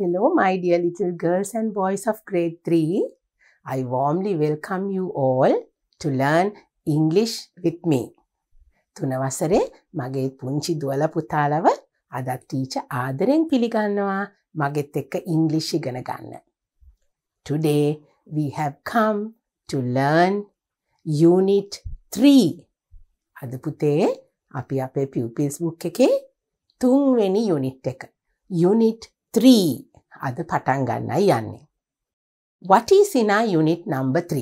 Hello, my dear little girls and boys of grade 3. I warmly welcome you all to learn English with me. තුන වසරේ මගේ පුංචි දුවල පුතාලව අදත් teacher ආදරෙන් පිළිගන්නවා මගෙත් එක්ක ඉංග්‍රීසි ඉගෙන ගන්න. Today we have come to learn unit 3. අද පුතේ අපි අපේ pupils book එකේ තුන්වෙනි unit එක. unit 3 3 අද පටන් ගන්නයි යන්නේ. What is in our unit number 3?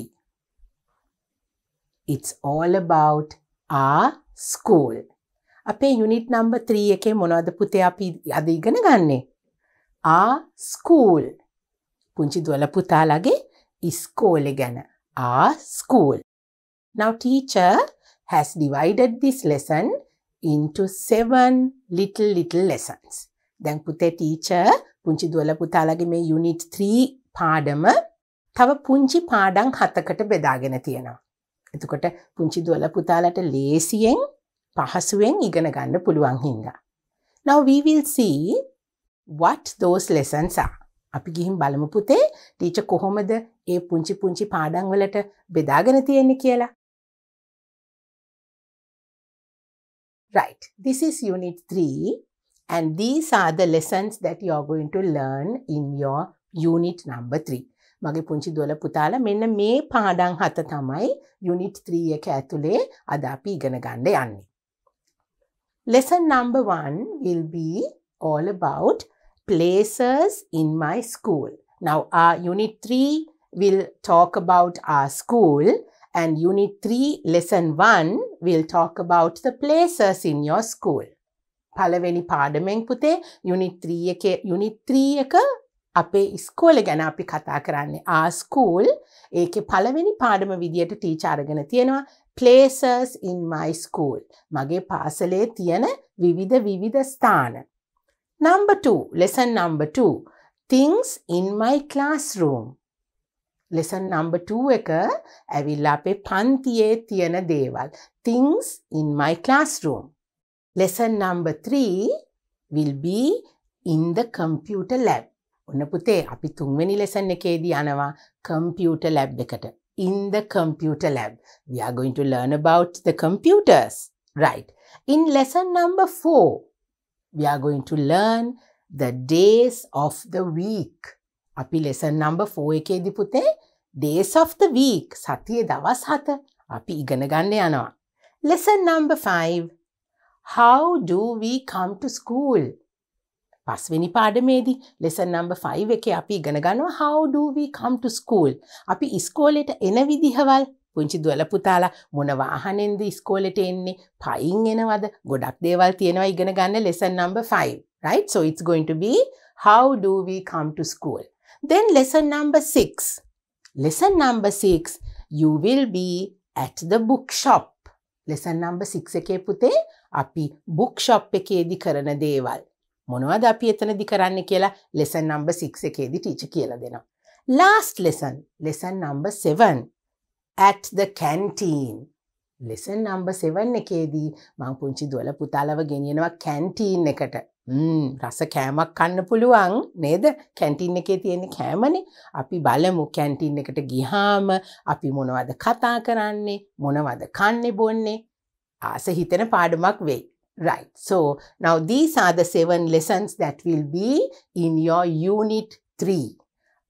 It's all about our school. අපේ යුනිට් නම්බර් 3 එකේ මොනවද පුතේ අපි අද ඉගෙන ගන්නේ? ආ ස්කූල්. පුංචි දුවල පුතාලගේ ඉස්කෝලේ ගැන. ආ school. Now teacher has divided this lesson into seven little little lessons. දැන් පුතේ ටීච පුංචි දුවල පුතාලගේ මේ යුනිට් 3 පාඩම තව පුංචි පාඩම් හතකට බෙදාගෙන තියෙනවා. එතකොට පුංචි දුවල පුතාලට ලේසියෙන් පහසුවෙන් ඉගෙන ගන්න පුළුවන් හින්දා. Now we will see what those lessons are. අපි ගිහින් බලමු පුතේ ටීචර් කොහොමද ඒ පුංචි පුංචි පාඩම් වලට බෙදාගෙන තියෙන්නේ කියලා. Right. This is unit 3 And these are the lessons that you are going to learn in your unit number 3. මගේ පුංචි දොල පුතාලා මෙන්න මේ පාඩම් හත තමයි unit 3 එක ඇතුලේ අද අපි ඉගෙන ගන්න යන්නේ. Lesson number 1 will be all about places in my school. Now our unit 3 will talk about our school and unit 3 lesson 1 will talk about the places in your school. පළවෙනි පාඩමෙන් පුතේ යුනිත්‍රීයක යුනිත්‍රීයක අපේ ඉස්කෝල ගැන අපි කතා කරන්නේ ආස්කූල් ඒක පළවෙනි පාඩම විදියට ටීචාරගෙන තියෙනවා places in my school මගේ පාසලේ තියෙන විවිධ විවිධ ස්ථාන. Number 2 lesson number 2 things in my classroom lesson number 2 එක ඇවිල්ලා අපේ පන්තියේ තියෙන දේවල් things in my classroom lesson number 3 will be in the computer lab. ඔන්න පුතේ අපි තුන්වෙනි lesson එකේදී යනවා computer lab එකට. In the computer lab, we are going to learn about the computers. Right. In lesson number 4, we are going to learn the days of the week. අපි lesson number 4 එකේදී පුතේ days of the week සතියේ දවස් 7 අපි ඉගෙන ගන්න යනවා. Lesson number 5 How do we come to school? පස්වෙනි පාඩමේදී ලෙසන් නම්බර් 5 එකේ අපි ඉගෙන ගන්නවා how do we come to school අපි ඉස්කෝලේට එන විදිහවල් පුංචි දුවල පුතාලා මොන වාහනෙන්ද ඉස්කෝලේට එන්නේ පයින් එනවද ගොඩක් දේවල් තියෙනවා ඉගෙන ගන්න lesson number 5 right so it's going to be how do we come to school then lesson number 6 lesson number 6 you will be at the bookshop lesson number 6 එකේ පුතේ අපි බුක්ෂොප් එකේදි කරන දේවල්. මොනවද අපි එතනදි කරන්න කියලා ලෙසන් නම්බ සික් එකේදි ටීච කියල දෙනවා. Last lesson lesson number 7 at the canteen. Lesson number seven එකේදී මං පුංචි දොල පුතාලව ගෙනියෙනවා කැන්ටීන් එකට රස කෑමක් කන්න පුළුවන් නේද කැන්ටින් එකේ තියෙන කෑමනේ අපි බලමු කැන්ටින් එකට ගිහාම අපි මොනවද කතා කරන්නේ මොනවද කන්නේ බොන්නේ ආස හිතෙන පාඩමක් වෙයි. Right, so now these are the seven lessons that will be in your unit 3.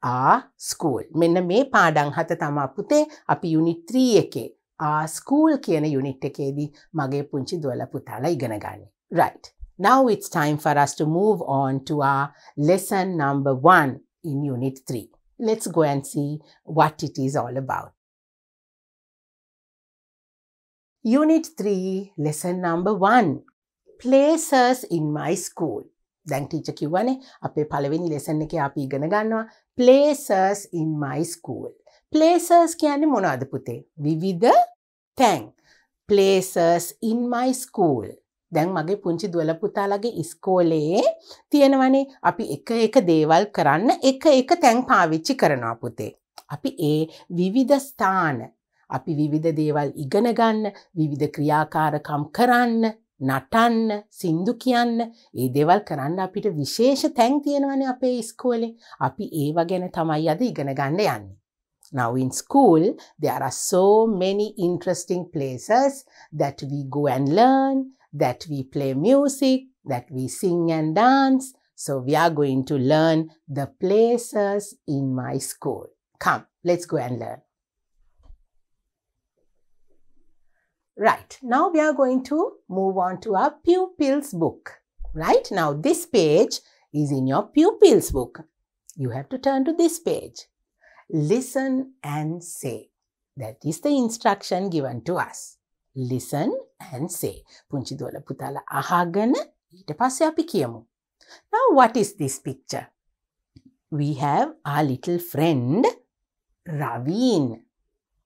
ආ ස්කූල් මෙන්න මේ පාඩං හත තමා පුතේ අපි යුනිට් 3 එකේ ආ ස්කූල් කියන යුනිට් එකේදී මගේ පුංචි දුවල පුතාලා ඉගෙන ගන්න. Right. Now it's time for us to move on to our lesson number 1 in unit 3. Let's go and see what it is all about. Unit 3 lesson number 1 places in my school දැන් ටීච කිව්වනේ අපේ පළවෙනි lesson එක අපි ඉගෙන ගන්නවා places in my school places කියන්නේ මොනවද පුතේ විවිධ තැන් places in my school දැන් මගේ පුංචි දුවල පුතාලගේ ඉස්කෝලේ තියෙනවනේ අපි එක එක දේවල් කරන්න එක එක තැන් පාවිච්චි කරනවා පුතේ. අපි ඒ විවිධ ස්ථාන අපි විවිධ දේවල් ඉගෙන ගන්න විවිධ ක්‍රියාකාරකම් කරන්න නටන්න සින්දු කියන්න ඒ දෙවල් කරන්න අපිට විශේෂ තැන් තියෙනවන අපේ ඉස්කෝලේ අපි ඒව ගැන තමයි අද ඉගෙන ගන්න යන්නේ. Now in school there are so many interesting places that we go and learn, that we play music, that we sing and dance. So we are going to learn the places in my school. Come, let's go and learn. Right, now we are going to move on to our pupils book. Right, now this page is in your pupils book. You have to turn to this page. Listen and say. That is the instruction given to us. Listen and say. පුංචි putala ahagana අහගෙන ඊට පස්සේ Now what is this picture? We have our little friend Raveen.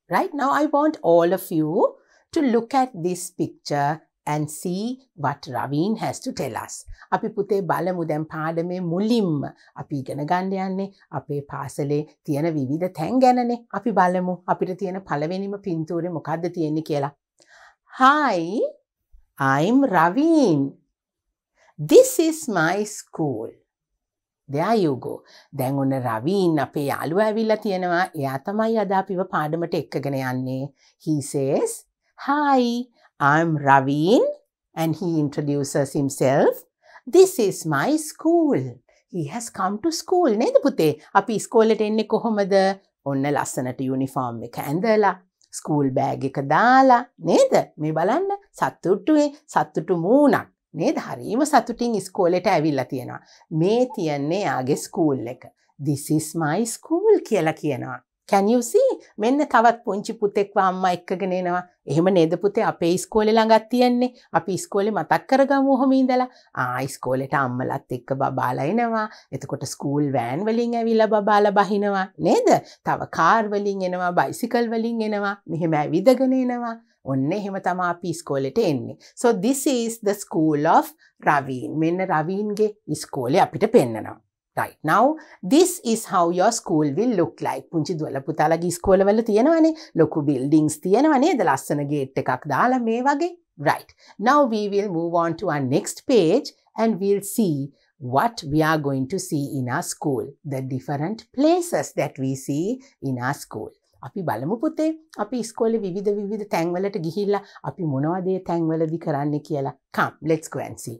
Right now I want all of you to look at this picture and see what Raveen has to tell us. අපි පුතේ බලමු දැන් පාඩමේ මුලින්ම අපි ඉගෙන ගන්න යන්නේ අපේ පාසලේ තියෙන විවිධ තැන් ගැනනේ. අපි බලමු අපිට තියෙන පළවෙනිම පින්තූරේ මොකද්ද තියෙන්නේ කියලා. Hi, I'm Raveen. This is my school. There you go. දැන් ඔන්න රවීන් අපේ යාළුවා ඇවිල්ලා තියෙනවා. එයා තමයි අද අපිව පාඩමට එක්කගෙන යන්නේ. He says Hi, I'm Raveen and he introduces himself. This is my school. He has come to school නේද පුතේ? අපි ඉස්කෝලේට එන්නේ කොහොමද? ඔන්න ලස්සනට යුනිෆෝම් එක ඇඳලා, ස්කූල් බෑග් එක දාලා නේද? මේ බලන්න සතුටුයි, සතුටු මූණක්. නේද? හරීම සතුටින් ඉස්කෝලේට ඇවිල්ලා තියෙනවා. මේ තියන්නේ යාගේ ස්කූල් එක. This is my school කියලා කියනවා. can you see මෙන්න තවත් පුංචි පුතෙක්ව අම්මා එක්කගෙන එනවා එහෙම නේද පුතේ අපේ ඉස්කෝලේ ළඟක් තියෙන්නේ අපි ඉස්කෝලේ මතක් කරගමු ඔහොම ඉඳලා ආ ඉස්කෝලේට අම්මලත් එක්ක බබාලා එනවා එතකොට ස්කූල් වෑන් වලින් ඇවිල්ලා බබාලා බහිනවා නේද තව කාර් වලින් එනවා බයිසිකල් වලින් එනවා මෙහෙම ඇවිදගෙන එනවා ඔන්න එහෙම තමා අපි ඉස්කෝලෙට එන්නේ. So this is the school of Raveen. මෙන්න රවීන්ගේ ඉස්කෝලේ අපිට පෙන්නවා. right now this is how your school will look like පුංචි දුවල පුතාලගේ ඉස්කෝලවල තියෙනවනේ ලොකු buildings තියෙනවා නේද ලස්සන ගේට් එකක් දාලා මේ වගේ right now we will move on to our next page and we'll see what we are going to see in our school the different places that we see in our school අපි බලමු පුතේ අපි ඉස්කෝලේ විවිධ විවිධ තැන්වලට ගිහිල්ලා අපි මොනවද ඒ තැන්වලදී කරන්න කියලා come let's go and see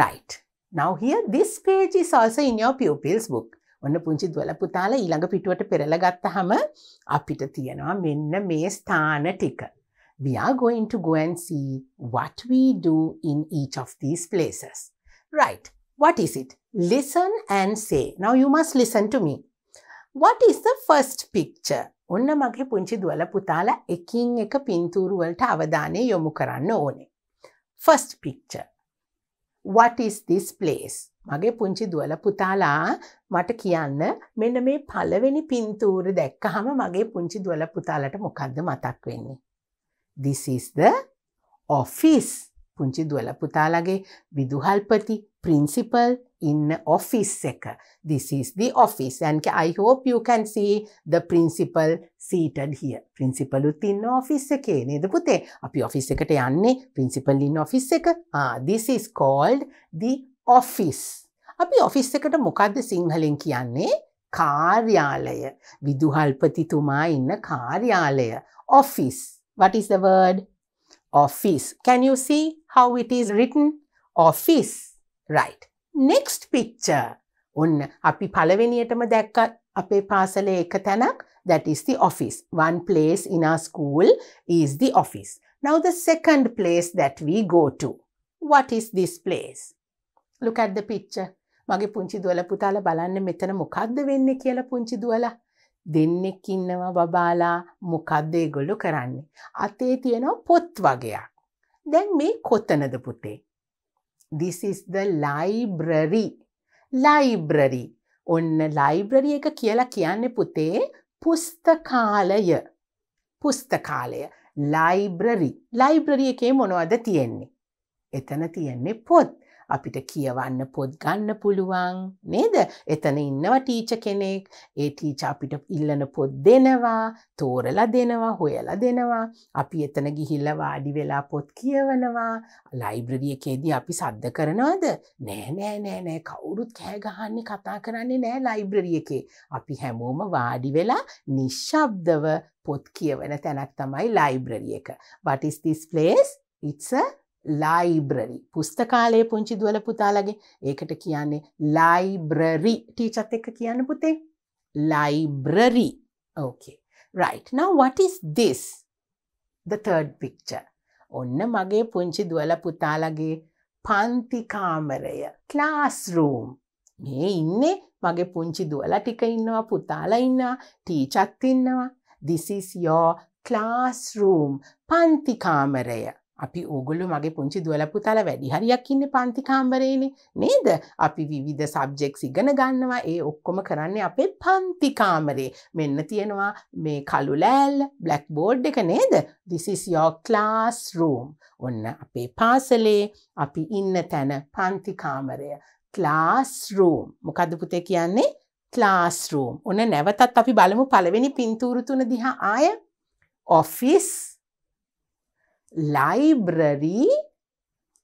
right Now here this page is also in your pupils book. ඔන්න පුංචි දොල පුතාල ඊළඟ පිටුවට පෙරල ගත්තහම අපිට තියෙනවා මෙන්න මේ ස්ථාන ටික. We are going to go and see what we do in each of these places. Right, what is it? Listen and say. Now you must listen to me. What is the first picture? ඔන්න මගේ පුංචි දුවල පුතාලා එකින් එක පින්තූරුවලට අවධානය යොමු කරන්න ඕනේ. First picture. what is this place? මගේ පුංචි දුවල පුතාලා මට කියන්න මෙන්න මේ පළවෙනි පින්තූර දැක්කහම මගේ පුංචි දුවල පුතාලට මොකද්ද මතක් වෙන්නේ. This is the office. පුංචි දුවල පුතාලගේ විදුහල්පති principal in office This is the office and I hope you can see the principal seated here. Principal උත් ඉන්න office එකේ නේද පුතේ? අපි office එකට යන්නේ principal in office එක. Ah, this is called the office. අපි office එකට මොකද්ද සිංහලෙන් කියන්නේ? viduhalpati tuma ඉන්න කාර්යාලය. Office. What is the word? Office. Can you see how it is written? Office. Right. Next picture ඔන්න අපි පළවෙනියටම දැක්ක අපේ පාසලේ එක තැනක් that is the office. One place in our school is the office. Now the second place that we go to. What is this place? Look at the picture. මගේ පුංචි දුවල පුතාල බලන්න මෙතන මොකක්ද වෙන්න කියලා පුංචි දුවල දෙන්නෙක් ඉන්නවා බබාලා මොකක්ද ඒගොල්ලෝ කරන්නේ. අතේ තියෙනවා පොත් වගයක්. දැන් මේ කොතනද පුතේ? This is the library. Library. ඔන්න ලයිබ්‍රරි එක කියලා කියන්න පුතේ පුස්තකාලය. පුස්තකාලය. ලයිබ්‍රරි. ලයිබ්‍රරි එකේ මොනවද තියෙන්නේ. එතන තියෙන්නේ පොත්. අපිට කියවන්න පොත් ගන්න පුළුවන් නේද එතන ඉන්නව ටීච කෙනෙක් ඒ ටීච අපිට ඉල්ලන පොත් දෙනවා තෝරලා දෙනවා හොයලා දෙනවා අපි එතන ගිහිල්ල වාඩි වෙලා පොත් කියවනවා ලයිබ්‍රරියකේදී අපි සද්ධ කරනවාද නෑ නෑ නෑ නෑ කවුරුත් කෑගහන්නේ කතා කරන්නේ නෑ ලයිබ්‍රරියකේ අපි හැමෝම වාඩි වෙලා නිශ්ශබ්දව පොත් කියවන තැනක් තමයි ලයිබ්‍රරිය එක. What is this place? It's a library පුස්තකාලයේ පුංචි දුවල පුතාලගේ ඒකට කියන්නේ ලයිබ්‍රරි ටීචත් එක්ක කියන්න පුතේ library okay right now what is this the third picture ඔන්න මගේ පුංචි දුවල පුතාලගේ පන්ති කාමරය classroom මේ ඉන්නේ මගේ පුංචි දුවලා ටික ඉන්නවා පුතාලා ඉන්නවා ටීචත් ඉන්නවා this is your classroom පන්ති කාමරය අපි ඕගොල්ලො මගේ පුංචි දුවලපු තල වැඩි හරියක් ඉන්න පන්තිකාම්බරේනේ නේද අපි විවිධ සබ්ජෙක් ඉගෙන ගන්නවා ඒ ඔක්කොම කරන්නේ අපේ පන්තිකාමරේ මෙන්න තියෙනවා මේ කළු ලෑල් බ්ලක් බෝඩ් එක නේද දිසිස් යෝ ක්ලාස් රූම් ඔන්න අපේ පාසලේ අපි ඉන්න තැන පන්තිකාමරය ක්ලාස් රූම් මොකද පුතේ කියන්නේ ක්ලාස් රූම් ඔන්න නැවතත් අපි බලමු පළවෙනි පින්තූරුතුන දිහා ආය office library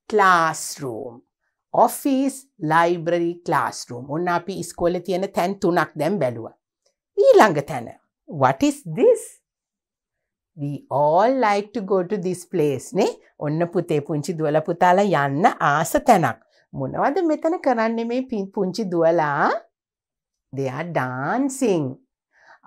classroom. Office library classroom ඔන්න අපි ඉස්කොල තියෙන තැන් තුනක් දැම් බැලුව. ඊළඟ තැන what is this? We all like to go to this place නේ ඔන්න පුතේ පුංචි දුවල පුතාලා යන්න ආස තැනක්. මොනවද මෙතන කරන්න මේ පුංචි දුවලා දෙයා ඩාන්සිං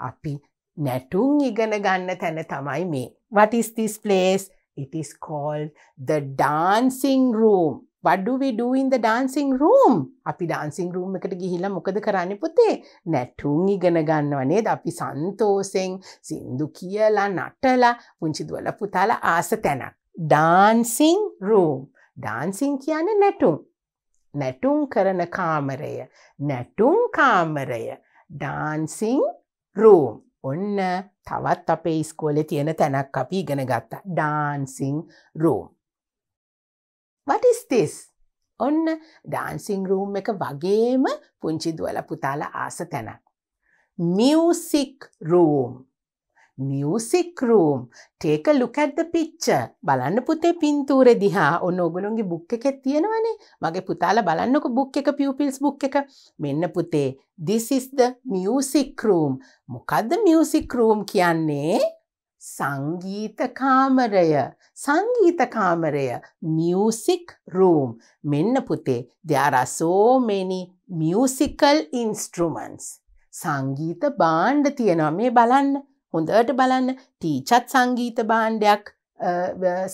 අපි නැටුම් ඉගෙන ගන්න තැන තමයි මේ. What is this place? It is called the dancing room. What do we do in the dancing room? අපි ඩාන්සිං රූම් එකට ගිහිලා මොකද කරන්න පුතේ නැටුම් ඉගෙන ගන්නව නේද අපි සන්තෝසෙන් සින්දු කියලා නටලා පුංචි දුවල පුතාලා ආස තැනක් ඩාන්සිං රූම් ඩාන්සිං කියන්නේ නැටුම් නැටුම් කරන කාමරය නැටුම් කාමරය ඩාන්සිං රූම් ඔන්න තවත් අපේ ඉස්කෝලෙ තියෙන තැනක් අපි ඉගෙන ගත්තා ඩාන්සිං රූම්. වටිස්තිස් ඔන්න ඩාන්සිං රූම් එක වගේම පුංචි දුවල පුතාල ආස තැනක්. Music room music room take look at the picture බලන්න පුතේ පින්තූර දිහා ඔන්න ඔගුලුන්ගේ බුක් එකෙත් තියෙනවනේ මගේ පුතාල බලන්නක බුක් එක පියපිල්ස් බුක් එක මෙන්න පුතේ දිසිස්ද මියසික් රූම් මොකක්ද මියසික් රූම් කියන්නේ සංගීත කාමරය සංගීත කාමරය මියසික් රූම් මෙන්න පුතේ දෙයාරසෝමනි මියසිකල් ඉන්ස්ට්‍රමන්ස් සංගීත බාණ්ඩ තියෙනවා මේ බලන්න හොඳට බලන්න ටීචත් සංගීත භාණ්ඩයක්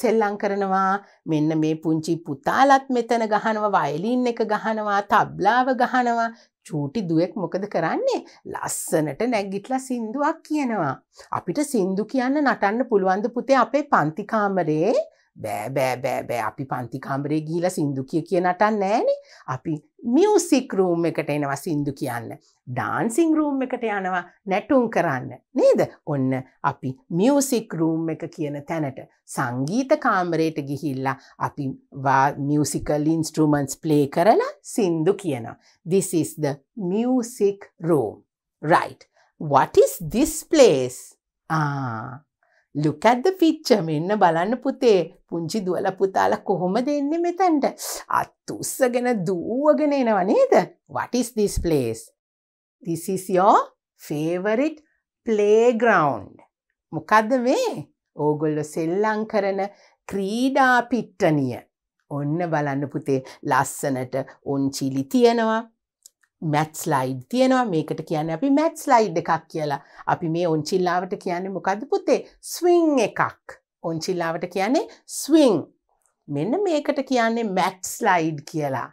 සෙල්ලං කරනවා මෙන්න මේ පුංචි පුතාලත් මෙතන ගහනවා වයලින් එක ගහනවා තබ්ලාව ගහනවා චූටි දුවෙක් මොකද කරන්නේ ලස්සනට නැගිටලා සින්දුවක් කියනවා. අපිට සින්දු කියන්න නටන්න පුළුවන්ද පුතේ අපේ පන්තිකාමරේ බෑ බෑ බෑ බෑ අපි පන්ති කාමරේ ගිහිලා සින්දු කිය කිය නටන්න නෑනේ. අපි මියුසික් රූම් එකට එනවා සින්දු කියන්න. ඩාන්සිං රූම් එකට යනවා නැටුම් කරන්න. නේද? ඔන්න අපි මියුසික් රූම් එක කියන තැනට සංගීත කාමරයට ගිහිල්ලා අපි මියුසිකල් ඉන්ස්ට්‍රුමන්ට්ස් ප්ලේ කරලා සින්දු කියනවා. This is the music room. Right. What is this place? Ah ah. Look at the picture මෙන්න බලන්න පුතේ පුංචි දුවලා පුතාලා කොහොමද එන්නේ මෙතනට අත් උස්සගෙන දූවගෙන එනවා නේද what is this place this is your favorite playground මොකද්ද මේ ඕගොල්ලෝ සෙල්ලම් කරන ක්‍රීඩා පිට්ටනිය ඔන්න බලන්න පුතේ ලස්සනට උන්චිලි තියෙනවා මැත් ස්ලයිඩ් තියෙනවා මේකට කියන්න අපි මැත් ස්ලයිඩ් එකක් කියලා අපි මේ ඔංචිල්ලාවට කියන්නේ මොකද පුතේ ස්විං එකක් ඔංචිල්ලාවට කියන්නේ ස්විං මෙන්න මේකට කියන්නේ මැට් ස්ලයිඩ් කියලා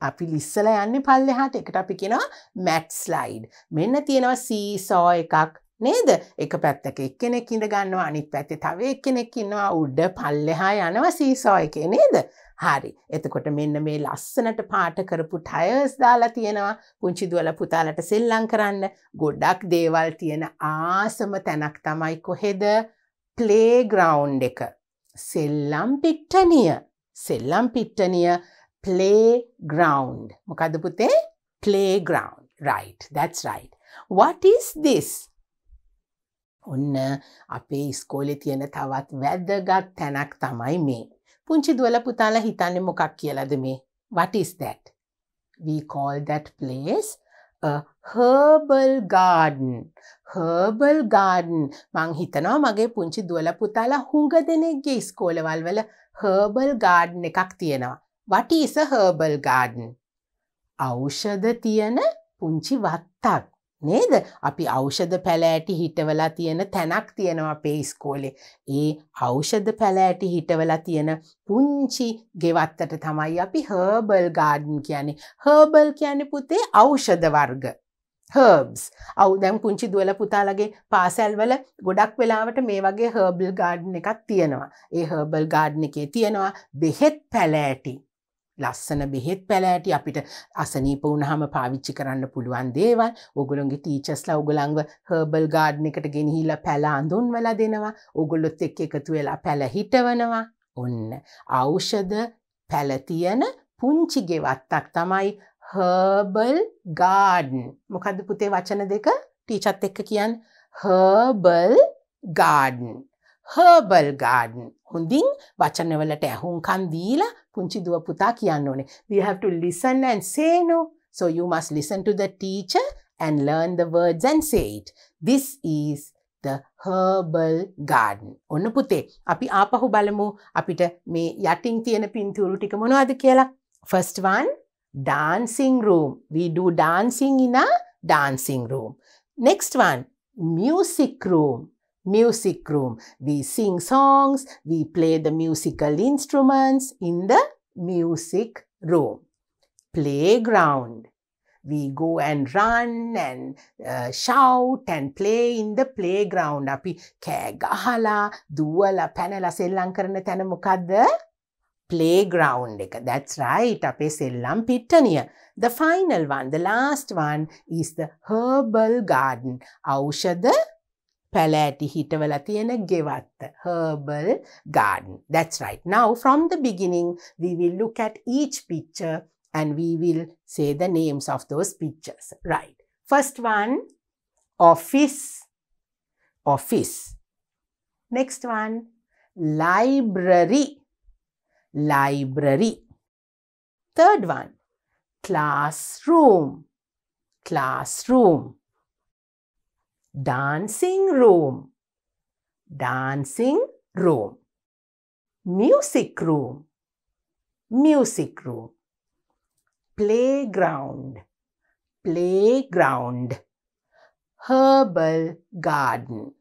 අපි ලිස්සල යන්න පල්ලෙහාට එකට අපි කෙනවා මැට් ස්ලයිඩ් මෙන්න තියෙනවා සීසෝ එකක් නේද එක පැත්තක එක්කෙනෙක් ඉඳ ගන්නවා අනිත් පැත්තේ තව එක්කෙනෙක් ඉන්නවා උඩ පල්ලෙහා යනවා සීසෝ එකේ නේද හරි එතකොට මෙන්න මේ ලස්සනට පාට කරපු ටයර්ස් දාලා තියෙනවා පුංචි දුවල පුතාලට සෙල්ලං කරන්න ගොඩක් දේවල් තියෙන ආසම තැනක් තමයි කොහෙද ප්ලේග්‍රවන්් එක සෙල්ලම් පිට්ටනිය සෙල්ලම් පිට්ටනිය ප්ලේග්‍රවන්් මොකද පුතේ ප්ලේග්‍රවන්් right that's right what is this ඔන්න අපේ ඉස්කෝලේ තියෙන තවත් වැදගත් තැනක් තමයි මේ පුංචි දුවල පුතාල හිතන්න මොකක් කියලද මේ වටිස් දැට් We call that place a herbal garden. Herbal garden මං හිතනවා මගේ පුංචි දුවල පුතාලා හුඟ දෙනෙක්ගේ ස්කෝලවල් වල herbal garden එකක් තියෙනවා. What is a herbal garden? ඖෂධ තියෙන පුංචි වත්තක්. නේද අපි ඖෂධ පැලෑටි හිටවලා තියෙන තැනක් තියෙනවා අපේ ඉස්කෝලේ ඒ ඖෂධ පැලෑටි හිටවලා තියෙන පුංචි ගෙවත්තට තමයි අපි හර්බල් ගාඩන් කියන්නේ හර්බල් කියන්නේ පුතේ ඖෂධ වර්ග හර්බ්ස් අව දැම් පුංචි දුවල පුතාලගේ පාසැල්වල ගොඩක් වෙලාවට මේ වගේ හර්බල් ගාඩ්න එකක් තියෙනවා ඒ හර්බල් ගාඩ්න එකේ තියෙනවා බෙහෙත් පැලෑටි ලස්සන බෙහෙත් පැලෑටි අපිට අසනීප වුණහම පාවිච්චි කරන්න පුළුවන් දේවල් ඔගොළොන්ගේ ටීචස්ලා උගලංව හර්බල් ගාඩ්න එකට ගෙනහිලා පැල අඳුන්වල දෙනවා ඔගොල්ලොත් එක් එකතු වෙලා පැල හිටවනවා ඔන්න ඖෂධ පැලතියන පුංචි ගෙවත්තක් තමයි හර්බල් ගාඩන් මොකද පුතේ වචන දෙක ටීචත් එක්ක කියන් හර්බල් ගාඩන් හර්බල් ගාඩන් හොඳින් වචනවලට ඇහුන්කන් දීලා පුංචි දුව පුතා කියන්න ඕනේ. We have to listen and say no. So you must listen to the teacher and learn the words and say it. This is the herbal garden. ඔන්න පුතේ අපි ආපහු බලමු අපිට මේ යටින් තියෙන පින්තූරු ටික මොනවද කියලා. First one dancing room. We do dancing in a dancing room. Next one music room. music room. We sing songs, we play the musical instruments in the music room. Playground. We go and run and uh, shout and play in the playground. Api කෑ ගහලා දුවලා පැනලා සෙල්ලම් කරන තැන playground That's right. අපේ සෙල්ලම් පිට්ටනිය. The final one, the last one is the herbal garden. ඖෂධ පැලෑටි හිටවල තියෙන ගෙවත්ත herbal garden. That's right. Now from the beginning we will look at each picture and we will say the names of those pictures. Right. First one office office. Next one library library. Third one classroom classroom. dancing room, dancing room, music room, music room, playground, playground, herbal garden,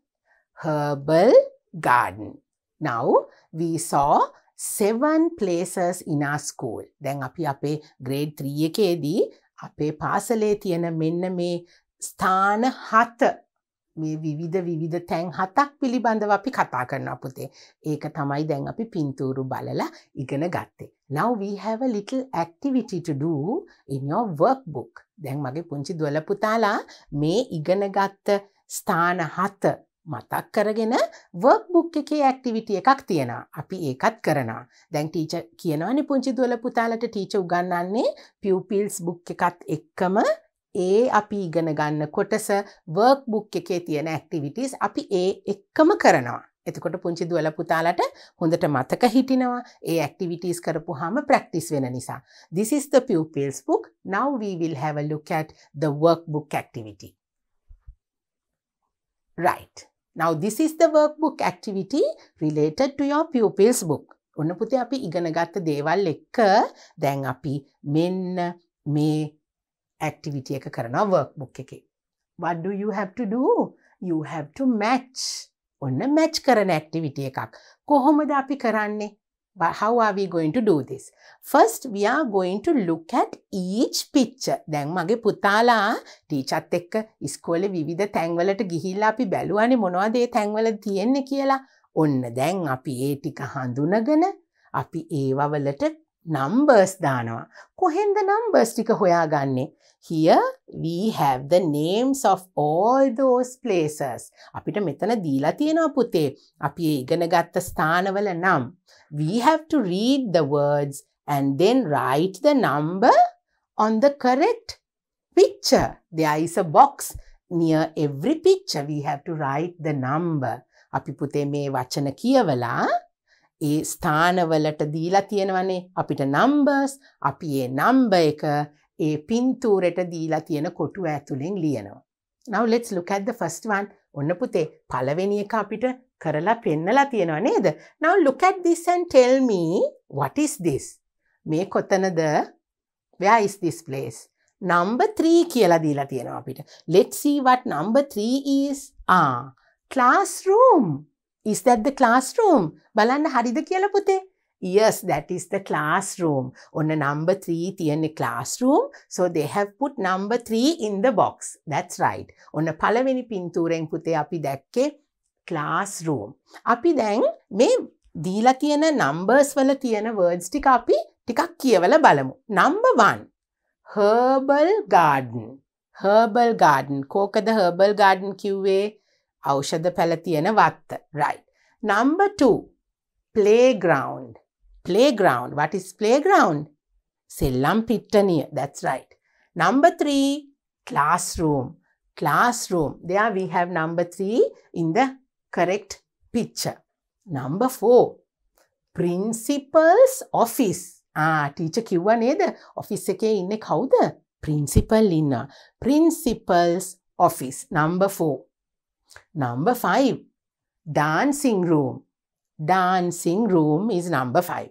herbal garden. Now, we saw seven places in our school. දැන් අපි අපේ grade 3 එකේදී අපේ පාසලේ තියෙන මෙන්න මේ ස්ථාන හත මේ විවිධ විවිධ තැන් හතක් පිළිබඳව අපි කතා කරන පුතේ ඒක තමයි දැන් අපි පින්තූරු බලලා ඉගෙන ගත්තේ. Now we have a little activity to do in your workbook. දැන් මගේ පුංචි දොළ පුතාලා මේ ඉගෙන ගත්ත ස්ථාන හත මතක් කරගෙන වර්ක්බුක් එකේ ඇක්ටිවිටිය එකක් තියෙනවා අපි ඒකත් කරනවා දැන් ටීච කියනවනි පුංචි දොල පුතාලට ටීච උගන්නන්නේ පියවපිල්ස් බුක් එකත් එක්කම ඒ අපි ඉගෙන ගන්න කොටස වර්ක් බුක් එකේ තියෙන ඇක්ටිවිටස් අපි ඒ එක්කම කරනවා. එතකොට පුංචි දුවල පුතාලට හොඳට මතක හිටිනවා ඒ ඇක්ටිවිටස් කරපු හම ප්‍රක්ටිස් වෙන නිසා. This is the pupils book. Now we will have a look at the workbook activity. Right. Now this is the workbook activity related to your pupils book. ඔන්න පුතේ අපි ඉගෙන ගත්ත දේවල් එක්ක දැන් අපි මෙන්න මේ ඇක්ටිවිටිය එක කරනවා වර්ක්බුක් එකේ. What do you have to do you have to match ඔන්න මැච් කරන ඇක්ටිවිටිය එකක් කොහොමද අපි කරන්නේ how are we going to do this first we are going to look at each picture දැන් මගේ පුතාලා ටීචත් එක්ක ඉස්කෝලේ විවිධ තැන්වලට ගිහිල්ලා අපි බැලුවානේ මොනවද ඒ තැන්වල තියෙන්නේ කියලා ඔන්න දැන් අපි ඒ ටික හඳුනගෙන අපි ඒවවලට නම්බර්ස් දානවා. කොහෙන්ද නම්බර්ස් ටික හොයාගන්නේ. Here we have the names of all those places. අපිට මෙතන දීලා තියෙනවා පුතේ. අපි ඉගෙන ගත්ත ස්ථානවල නම්. We have to read the words and then write the number on the correct picture. There is a box near every picture. We have to write the number. අපි පුතේ මේ වචන කියවලා ඒ ස්ථානවලට දීලා තියෙනවනේ අපිට නම්බර්ස් අපි ඒ නම්බ එක ඒ පින්තූරට දීලා තියෙන කොටු ඇතුළෙන් ලියනවා. Now let's look at the first one. ඔන්න පුතේ පළවෙනි එක අපිට කරලා පෙන්නලා තියෙනවා නේද? Now look at this and tell me what is this? මේ කොතනද? Where is this place? Number 3 කියලා දීලා තියෙනවා අපිට. Let's see what number 3 is. Ah, classroom. Is that the classroom? බලන්න හරිද කියලා පුතේ. Yes, that is the classroom. On a number 3 තියෙන classroom. So they have put number 3 in the box. That's right. ඔන්න පළවෙනි පින්තූරෙන් පුතේ අපි දැක්කේ classroom. අපි දැන් මේ දීලා තියෙන numbers වල තියෙන words ටික අපි ටිකක් කියවලා බලමු. Number 1. herbal garden. herbal garden. කෝකද herbal garden කිව්වේ? ඖෂධ පැළ තියෙන වත්ත රයි. Number two, playground. Playground. What is playground? සෙල්ලම් පිට්ටනිය. That's right. Number three, classroom. Classroom. There we have number three in the correct picture. Number four, principal's office. ආ ටීච කිව්ව නේද office එකේ ඉන්න කවුද? principal ඉන්නවා. principal's office. Number four. Number 5. Dancing room. Dancing room is number 5.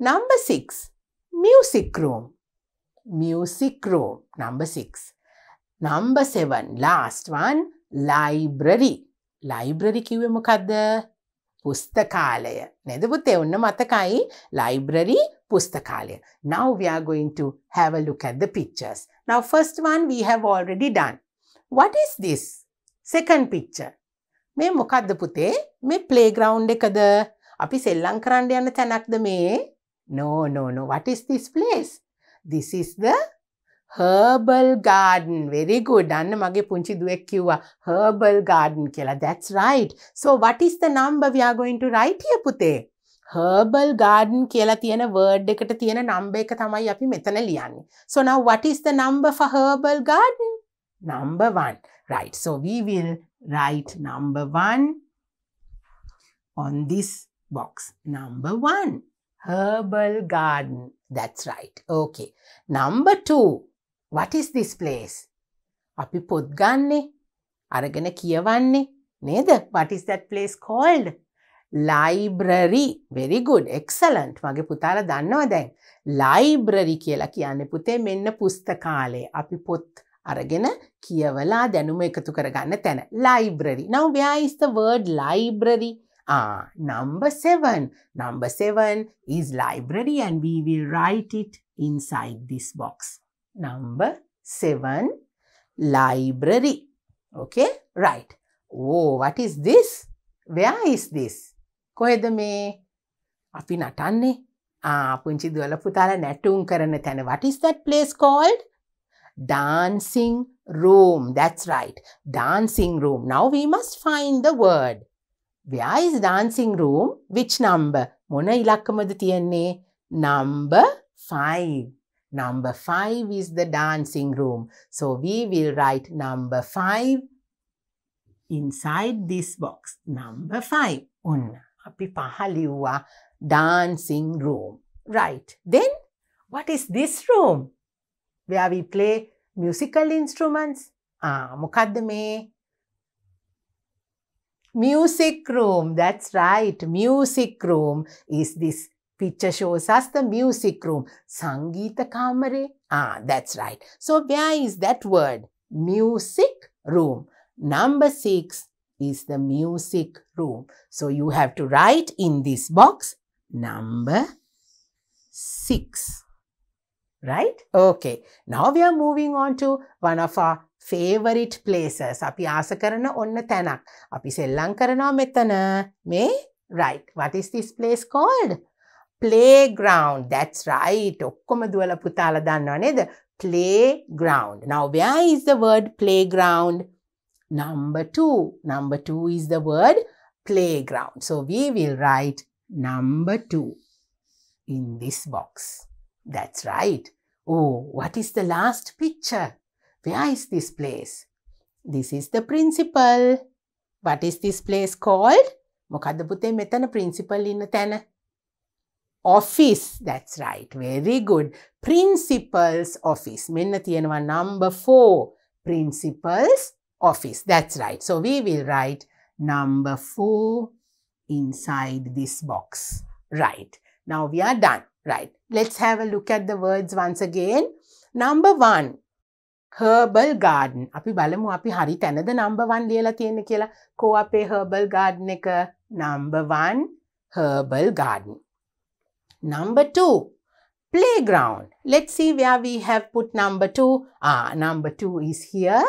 Number 6. Music room. Music room. Number 6. Number 7. Last one. Library. Library කිව්වේ මොකක්ද pustakalaya. නේද පුතේ ඔන්න matakai library pustakalaya. now we are going to have a look at the pictures now first one we have already done what is this second picture. මේ මොකක්ද පුතේ මේ ප්ලේග්‍රවන්් එකද අපි සෙල්ලං කරන්න යන්න තැනක්ද මේ no no no what is this place this is the herbal garden very good ඩන්න මගේ පුංචි දුවෙක් කිව්වා හර්බල් ගාඩන් කියලා දැස් රයිට් සෝ වටිස්ත නම්බ ව්‍යාගොයින්ට රයිටිය පුතේ හර්බල් ගාඩන් කියලා තියෙන වර්ඩ් එකට තියෙන නම්බ එක තමයි අපි මෙතන ලියන්නේ so now what is the number herbal garden number one Right, so we will write number one on this box. Number one, herbal garden. That's right. Okay. Number two, what is this place? අපි පොත් ගන්නේ අරගෙන කියවන්නේ නේද? What is that place called? Library very good excellent මගේ පුතාලා දන්නවා දැන් ලයිබ්‍රරි කියලා කියන්නේ පුතේ මෙන්න පුස්තකාලය අපි පොත් අරගෙන කියවලා දැනුම එකතු කරගන්න තැන library. Now where is the word library? Ah, number 7. Number 7 is library and we will write it inside this box. Number 7, library. Okay, right. Oh, what is this? Where is this? කොහෙද මේ අපි නටන්නේ ආ පුංචි දුවල පුතාලා නැටුම් කරන තැන what is that place called Dancing room. That's right. Dancing room. Now we must find the word. Where is dancing room? Which number? මොන ඉලක්කමද තියෙන්නේ? Number 5. Number 5 is the dancing room. So we will write number 5 inside this box. Number 5. Unna අපි pahaliwa dancing room. Right. Then what is this room? where we play musical instruments. Ah, mukadde Music room, that's right. Music room is this picture shows us the music room. Sangeeta kamare. Ah, that's right. So where is that word? Music room. Number six is the music room. So you have to write in this box number six right? Okay, now we are moving on to one of our favorite places. අපි ආස කරන ඔන්න තැනක්. අපි සෙල්ලම් me right. What is this place called? Playground. That's right. ඔක්කොම putala පුතාලා දන්නව නේද? Playground. Now where is the word playground? Number 2. Number 2 is the word playground. So we will write number 2 in this box. That's right. Oh, what is the last picture? Where is this place? This is the principal. What is this place called? මොකක්ද පුතේ මෙතන principal the tana. Office. That's right. Very good. Principal's office. මෙන්න තියෙනවා number 4. Principal's office. That's right. So we will write number 4 inside this box. Right. Now we are done, right? Let's have a look at the words once again. Number one, herbal garden. අපි බලමු අපි හරි තැනද number 1 ලියලා තියෙන්නේ කියලා. කෝ අපේ herbal garden එක number 1 herbal garden. Number 2 playground. Let's see where we have put number 2. Ah, number 2 is here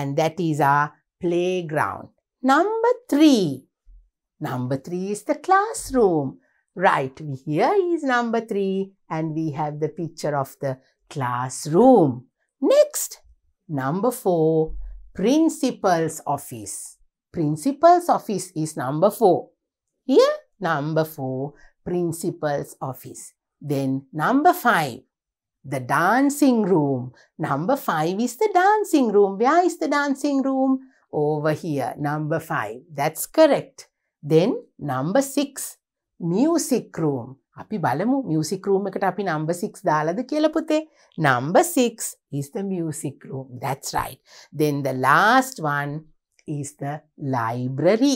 and that is our playground. Number 3. Number 3 is the classroom. Right, here is number 3 and we have the picture of the classroom. Next, number 4, principal's office. Principal's office is number 4. Here, number 4, principal's office. Then number 5, the dancing room. Number 5 is the dancing room. Where is the dancing room? Over here, number 5. That's correct. Then number 6, මියසික්රූම් අපි බලමු මියසිකරූම එකට අපි නම්බසික් දාලද කියලපුතේ නම්බසික් is the music room that's right then the last one is the library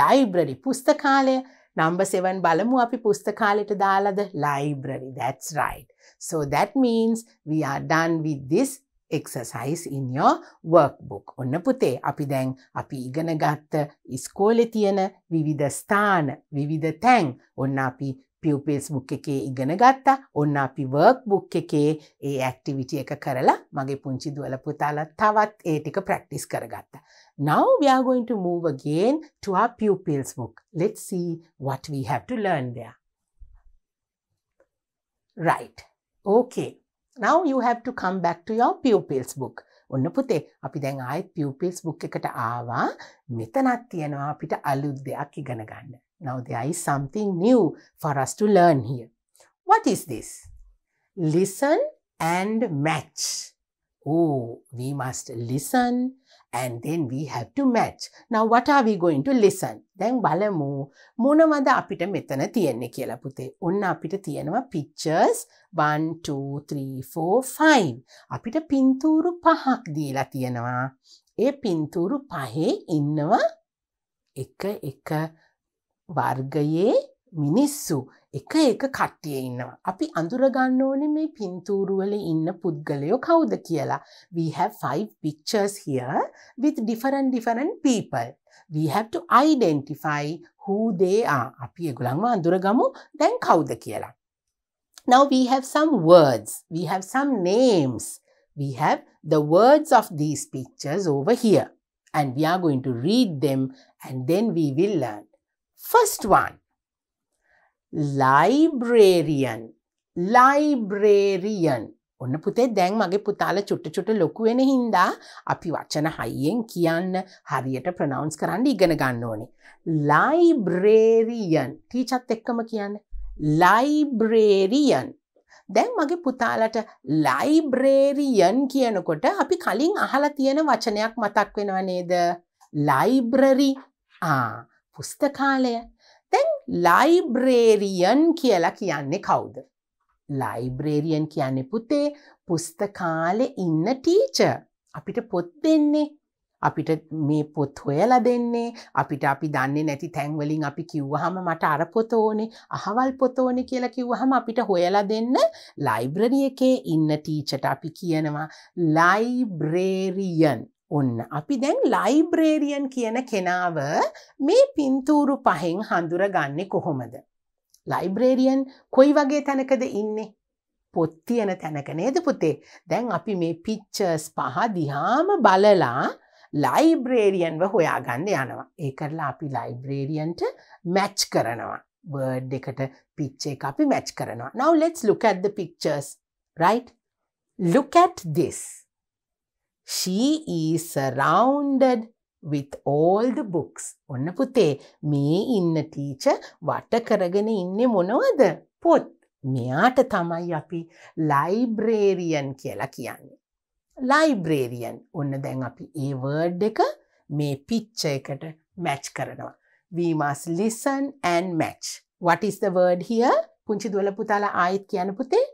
library පුස්තකාලය number 7 බලමු අපි පුස්තකාලයට දාලද library that's right so that means we are done with this exercise in your workbook ඔන්න පුතේ අපි දැන් අපි ඉගෙන ගත්ත ඉස්කෝලෙ තියෙන විවිධ ස්ථාන විවිධ තැන් ඔන්න අපි පියවපේස් බුක් එකේ ඉගෙන ගත්තා ඔන්න අපි වර්ක් බුක් එකේ ඒ ඇක්ටිවිටි එක කරලා මගේ පුංචි දුවල පුතාල තවත් ඒ ටික ප්‍රක්ටිස් කරගත්තා. Now we are going to move again to our pupils book. Let's see what we have to learn there. Right. Okay. now you have to come back to your pupils book. ඔන්න පුතේ අපි දැන් ආයෙත් pupils book එකට ආවා. මෙතනක් තියෙනවා අපිට අලුත් දෙයක් ඉගෙන ගන්න. Now there is something new for us to learn here. What is this? Listen and match. Oh, we must listen and then we have to match. Now what are we going to listen? දැන් බලමු මොනවද අපිට මෙතන තියෙන්නේ කියලා පුතේ. ඔන්න අපිට තියෙනවා pictures 1 2 3 4 5. අපිට පින්තූරු පහක් දීලා තියෙනවා. ඒ පින්තූරු පහේ ඉන්නවා එක එක වර්ගයේ මිනිස්සු. එක එක කට්ටිය ඉන්නවා. අපි අඳුරගන්න ඕනේ මේ පින්තූරුවල ඉන්න පුද්ගලයෝ කවුද කියලා. We have five pictures here with different different people. We have to identify who they are. අපි ඒගොල්ලන්ව අඳුරගමු දැන් කවුද කියලා. Now we have some words. We have some names. We have the words of these pictures over here. And we are going to read them and then we will learn. First one. ලයිබ්‍රේරියන් ලයිබ්‍රේරියන් ඔන්න පුතේ දැන් මගේ පුතාල චුට්ට චුට ලොකුවෙන හින්දා අපි වචන හයියෙන් කියන්න හරියට ප්‍රනවන්ස් කරන්න ඉගෙන ගන්න ඕනේ. ලයිබ්‍රේරියන් ටීචත් එක්කම කියන්න ලයිබ්‍රේරියන් දැන් මගේ පුතාලට ලයිබ්‍රේරියන් කියනකොට අපි කලින් අහලා තියෙන වචනයක් මතක් වෙනවා නේද ලයිබ්‍රරි පුස්තකාලය තැන් ලයිබ්‍රේරියන් කියලා කියන්නේ කවුද. ලයිබ්‍රේරියන් කියන්නේ පුතේ පුස්තකාලෙ ඉන්න ටීච අපිට පොත් දෙන්නේ අපිට මේ පොත් හොයල දෙන්නේ අපිට අපි දන්නේ නැති තැන්වලින් අපි කිව්වහම මට අර පොත ඕනේ අහවල් පොත ඕනේ කියලා කිව්වහම අපිට හොයලා දෙන්න ලයිබ්‍රරි එකේ ඉන්න ටීචට අපි කියනවා ලයිබ්‍රේරියන් ඔන්න අපි දැන් ලයිබ්‍රේරියන් කියන කෙනාව මේ පින්තූරු පහෙන් හඳුරගන්නේ කොහොමද. ලයිබ්‍රේරියන් කොයි වගේ තැනකද ඉන්නේ. පොත් තියෙන තැනක නේද පුතේ දැන් අපි මේ පිච්චර්ස් පහ දිහාම බලලා ලයිබ්‍රේරියන්ව හොයාගන්න යනවා. ඒ කරලා අපි ලයිබ්‍රේරියන්ට මැච් කරනවා. බර්ඩ් එකට පිච්චේ අපි මැච් කරනවා. Now let's look at the pictures, right? Look at this. She is surrounded with all the books. ඔන්න පුතේ මේ ඉන්න ටීච වට කරගෙන ඉන්නේ මොනවද? පොත්. මෙයාට තමයි අපි ලයිබ්‍රේරියන් කියලා කියන්නේ. ලයිබ්‍රේරියන් ඔන්න දැන් අපි ඒ වර්ඩ් එක මේ පිච්ච එකට මැච් කරනවා. We must listen and match. What is the word here? පුංචි දුවල පුතාලා ආයෙත් කියන පුතේ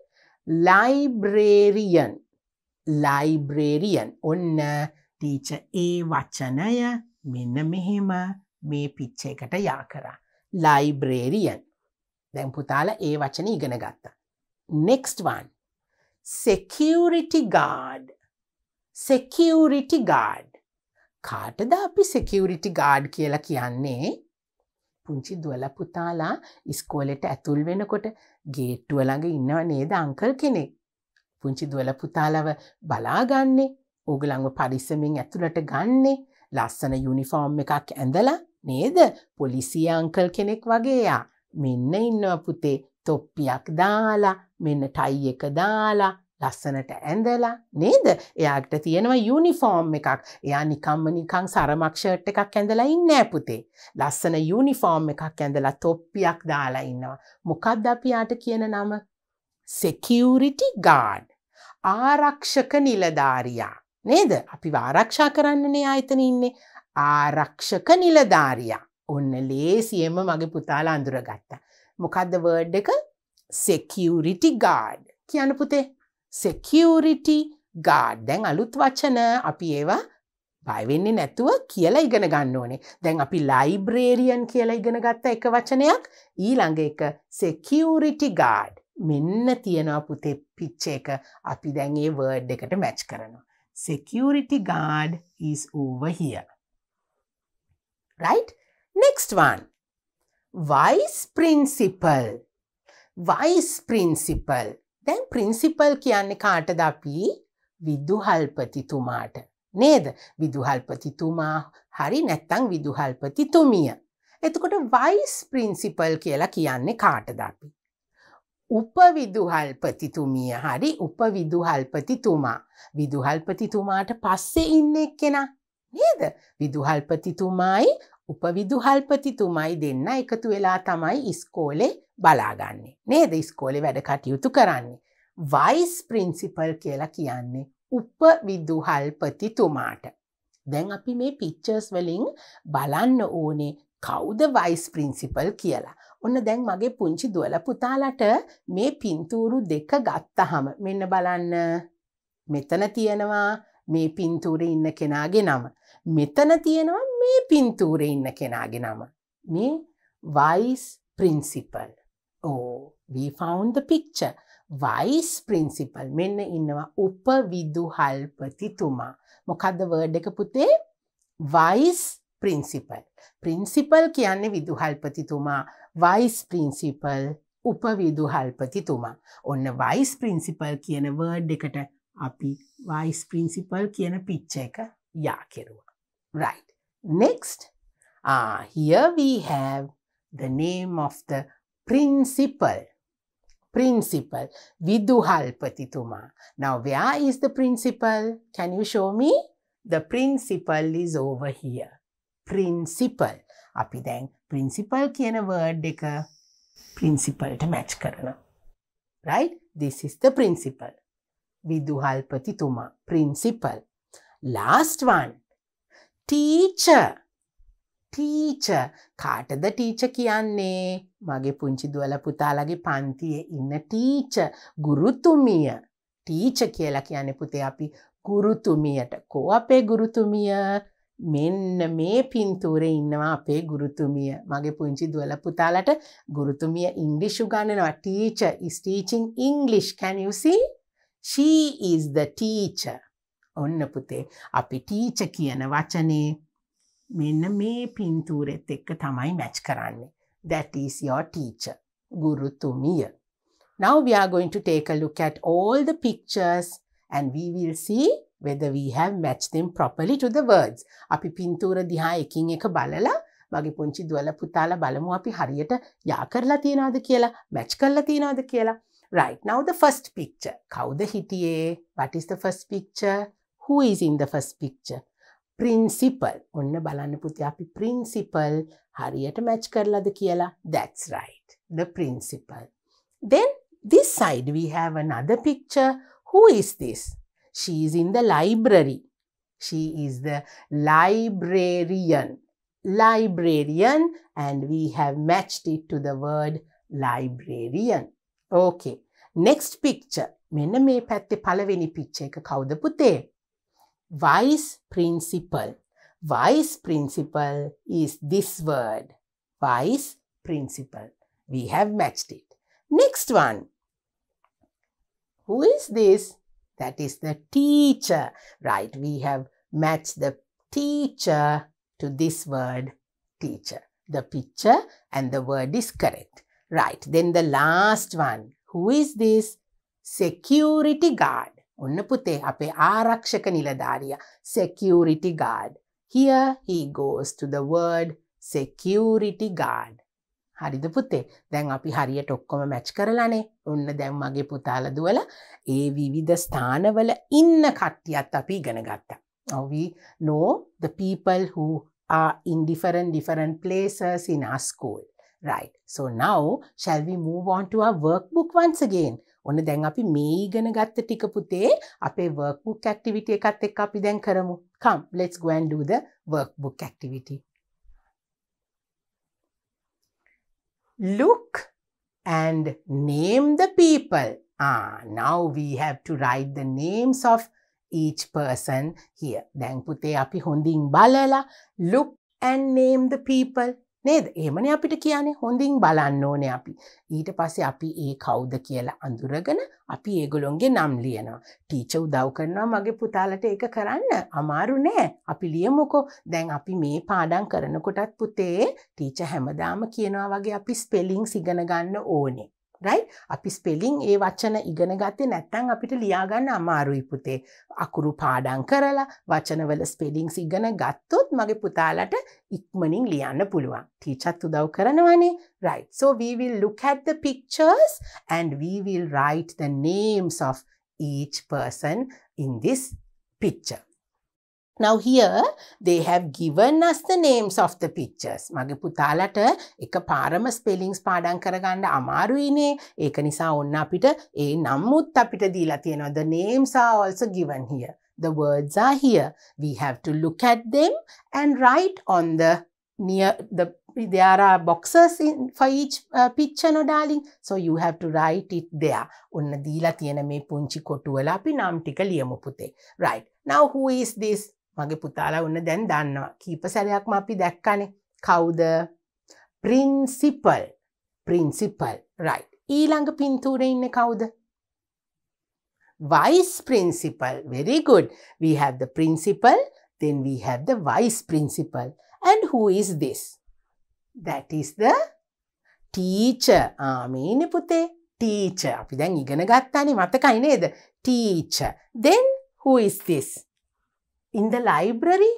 ලයිබ්‍රේරියන් ලයිබ්‍රේරියන් ඔන්න ටීච ඒ වචනය මෙන්න මෙහෙම මේ පිච්චේකට යා කරා. ලයිබ්‍රේරියන් දැන් පුතාල ඒ වචන ඉගෙන ගත්ත. නෙක්ස්වන් සෙකියරිටි ගාඩ් සෙකියරිටි ගාඩ් කාටද අපි සෙකියරිටි ගාඩ් කියලා කියන්නේ පුංචි දුවල පුතාලා ඉස්කෝලෙට ඇතුල් වෙනකොට ගේට්ටුවළඟ ඉන්නව නේද අංකල් කෙනෙක් පුංචි දුවල පුතාලව බලාගන්නේ ඕගලංව පරිස්සමින් ඇතුළට ගන්නේ ලස්සන යුනිෆෝර්ම් එකක් ඇඳලා නේද පොලිසිය අංකල් කෙනෙක් වගේයා මෙන්න ඉන්නව පුතේ තොප්පියක් දාලා මෙන්න ටයි එක දාලා ලස්සනට ඇඳලා නේද එයාට තියෙනවා යුනිෆෝර්ම් එකක් එයා නිකම්ම නිකං සරමක්ෂට් එකක් ඇඳලා ඉන්න පුතේ ලස්සන යුනිෆෝර්ම් එකක් ඇඳලා තොප්පියක් දාලා ඉන්නවා මොකක්ද අපියාට කියන නම සෙකියරිටි ගාඩ් ආරක්ෂක නිලධාරියා. නේද අපි ආරක්ෂා කරන්නනේ ආයතන ඉන්නේ ආරක්ෂක නිලධාරියා. ඔන්න ලේසියෙන්ම මගේ පුතාලා අඳුරගත්තා. මොකද්ද වර්ඩ් එක? security guard. කියන්න පුතේ security guard. දැන් අලුත් වචන අපි ඒවා බය වෙන්නේ නැතුව කියලා ඉගෙන ගන්න ඕනේ. දැන් අපි librarian කියලා ඉගෙන ගත්ත එක වචනයක් ඊළඟ එක security guard. මෙන්න තියෙනවා පුතේ පිච්ච එක අපි දැන් ඒ වර්ඩ් එකට මැච් කරනවා. Security guard is over here. Right? Next one. Vice principal. Vice principal. දැන් principal කියන්නේ කාටද අපි? විදුහල්පතිතුමාට. නේද? විදුහල්පතිතුමා හරි නැත්තං විදුහල්පතිතුමිය. එතකොට වයිස් ප්‍රින්සිපල් කියලා කියන්නේ කාටද අපි? උපවිදුහල්පතිතුමිය හරි උපවිදුහල්පතිතුමා විදුහල්පතිතුමාට පස්සේ ඉන්න එක්කෙන නේද විදුහල්පතිතුමායි උපවිදුහල්පතිතුමයි දෙන්න එකතු වෙලා තමයි ඉස්කෝලේ බලාගන්නේ නේද ඉස්කෝලේ වැඩ කටයුතු කරන්නේ. වයිස් ප්‍රින්සිපල් කියලා කියන්නේ උපවිදුහල්පතිතුමාට. දැන් අපි මේ පිච්චර්ස් වලින් බලන්න ඕනේ කෞද වයිස් ප්‍රින්සිපල් කියලා. ඔන්න දැන් මගේ පුංචි දුවල පුතාලට මේ පින්තූරු දෙක ගත්තහම මෙන්න බලන්න මෙතන තියෙනවා මේ පින්තූරේ ඉන්න කෙනාගේ නම. මෙතන තියෙනවා මේ පින්තූරේ ඉන්න කෙනාගේ නම. මේ vice principal. Oh we found the picture. Vice principal මෙන්න ඉන්නවා උපවිදුහල්පතිතුමා. මොකද්ද වර්ඩ් එක පුතේ? වයිස් પ્રિન્સિપલ પ્રિન્સિપલ ક્યાંને વિદુહાલ્પતિત્વમાં વાઇસ પ્રિન્સિપલ උපවිදුහල්පතිතුමා ඔන්න වයිස් ප්‍රින්සිපල් කියන වර්ඩ් එකට අපි වයිස් ප්‍රින්සිපල් කියන පිච්ච එක යා කෙරුවා. Right. Next. Ah, here we have the name of the principal. Principal. Viduhalpatituma. Now, where is the principal? Can you show me? The principal is over here. Principal අපි දැන් principal කියන word එක පින්සිපල්ට match කරන රයි දිස්ස්ත principal විදුහල්පතිතුමා principal ලාස්ටවන් ටීච ටීච කාටද ටීච කියන්නේ මගේ පුංචි දුවල පුතාලගේ පන්තියේ ඉන්න ටීච ගුරුතුමිය ටීච කියලා කියන්නේ පුතේ අපි ගුරුතුමියට කෝ අපේ ගුරුතුමිය මෙන්න මේ පින්තූරේ ඉන්නවා අපේ ගුරුතුමිය මගේ පුංචි දුවල පුතාලට ගුරුතුමිය ඉංග්ලිෂ් උගන්වනවා teacher is teaching english can you see she is the teacher ඔන්න පුතේ අපි teacher කියන වචනේ මෙන්න මේ පින්තූරෙත් එක්ක තමයි මැච් කරන්නේ that is your teacher ගුරුතුමිය now we are going to take a look at all the pictures and we will see whether we have matched them properly to the words. අපි පින්තූර දිහා එකින් එක බලලා මගේ පුංචි දුවල පුතාලා බලමු අපි හරියට යා කරලා තියෙනවද කියලා මැච් කරලා තියෙනවද කියලා. Right now the first picture. කවුද හිටියේ? What is the first picture? Who is in the first picture? Principal. ඔන්න බලන්න පුතේ අපි principal හරියට මැච් කරලාද කියලා. That's right. The principal. Then this side we have another picture. Who is this? She is in the library. She is the librarian. Librarian and we have matched it to the word librarian. Okay. Next picture. මෙන්න මේ පැත්තේ පළවෙනි picture එක කවුද පුතේ? Vice principal. Vice principal is this word. Vice principal. We have matched it. Next one. Who is this? that is the teacher, right? We have matched the teacher to this word teacher. The picture and the word is correct. Right, then the last one. Who is this? Security guard. security guard. Here he goes to the word security guard. හරිද පුතේ දැන් අපි හරියට ඔක්කොම match කරලානේ ඔන්න දැන් මගේ පුතාල දුවල ඒ විවිධ ස්ථානවල ඉන්න කට්ටියත් අපි ඉගෙන ගත්තා. ඔවි නෝ the people who are in different different places in our school. Right. So now shall we move on to our workbook once again. ඔන්න දැන් අපි මේ ඉගෙන ගත්ත ටික පුතේ අපේ workbook activity එකත් එක්ක අපි දැන් කරමු. Come, let's go and do the workbook activity. look and name the people. Ah, now we have to write the names of each person here. දැන් පුතේ අපි හොඳින් look and name the people. නේද එමන අපිට කියන්නේ හොඳින් බලන්න ඕනේ අපි ඊට පස්සේ අපි ඒ කවුද කියලා අඳුරගෙන අපි ඒගොලොන්ගේ නම් ලියනවා ටීච උදව් කරනවා මගේ පුතාලට ඒක කරන්න අමාරු නෑ අපි ලියමුකෝ දැන් අපි මේ පාඩම් කරනකොටත් පුතේ ටීච හැමදාම කියනවා වගේ අපි ස්පෙලිං සිගන ගන්න ඕනේ රයි අපි ස්පෙලිං ඒ වචන ඉගෙන ගත්තේ නැත්තං අපිට ලියාගන්න අමාරුයි පුතේ. අකුරු පාඩං කරලා වචනවල ස්පෙලිංස් ඉගෙන ගත්තොත් මගේ පුතාලට ඉක්මනින් ලියන්න පුළුවන්. ටීචත් උදව් කරනවනේ. Right. So we will look at the pictures and we will write the names of each person in this picture. Now here they have given us the names of the pictures. මගේ පුතාලට එක පාරම spellings පාඩම් කරගන්න අමාරුයිනේ. ඒක නිසා ඔන්න අපිට ඒ නම්මුත් අපිට දීලා තියෙනවා. The names are also given here. The words are here. We have to look at them and write on the near the there are boxes in, for each uh, picture no darling so you have to write it there ඔන්න දීලා තියෙන මේ පුංචි කොටුවල අපි නම් ටික ලියමු පුතේ right now who is this මගේ පුතාලා ඔන්න දැන් දන්නවා කීප සැරයක්ම අපි දැක්කනේ කවුද පින්සිපල් පින්සිපල් රයි ඊළඟ පින්තූර ඉන්න කවුද vice principal very good we have the principal then we have the vice principal and who is this that is the teacher ආමීනේ පුතේ teacher අපි දැන් ඉගෙන ගත්තානේ මතකයි නේද teacher then who is this in the library?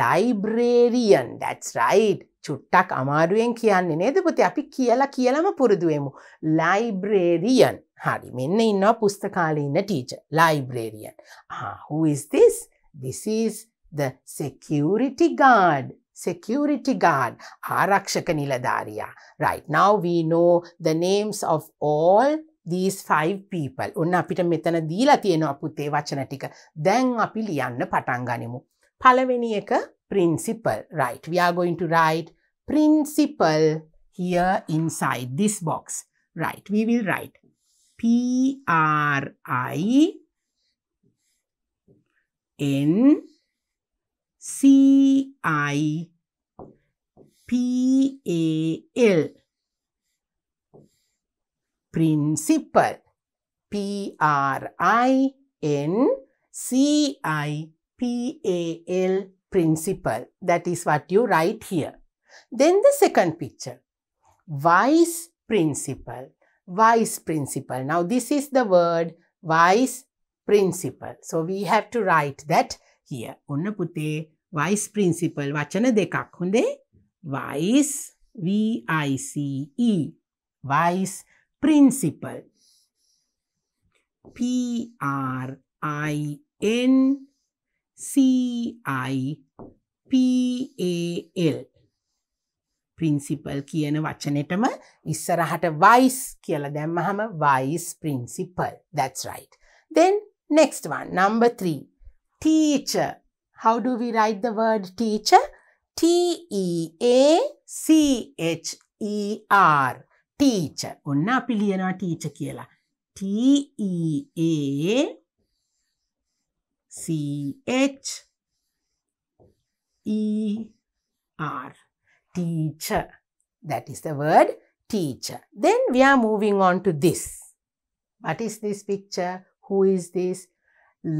Librarian, that's right. චුට්ටක් අමාරුවෙන් කියන්නේ නේද පුතේ අපි කියලා කියලම පුරුදුවමු. ලයිබ්‍රේරියන් හරි මෙන්න ඉන්නවා පුස්තකාලේ ඉන්න ටීච ලයිබ්‍රේරියන්. who is this? This is the security guard. Security guard, ආරක්ෂක නිලධාරියා. Right now we know the names of all these five people ඔන්න අපිට මෙතන දීලා තියෙනවා පුතේ වචන ටික දැන් අපි ලියන්න පටන් ගනිමු පළවෙනි එක principle right we are going to write principle here inside this box right we will write p r i n c i p a l principal. P R I N C I P A L principal. That is what you write here. Then the second picture. Vice principal. Vice principal. Now this is the word vice principal. So we have to write that here. ඔන්න පුතේ vice principal වචන දෙකක් හොඳේ vice V I C E vice principle. P R I N C I P A L. principle කියන වචනෙටම ඉස්සරහට vice කියලා දැම්මහම vice principle. That's right. Then next one, number three, teacher. How do we write the word teacher? T E A C H E R. ටීච ඔන්න අපි ලියනා ටීච කියලා TEACHER teacher that is the word teacher then we are moving on to this what is this picture who is this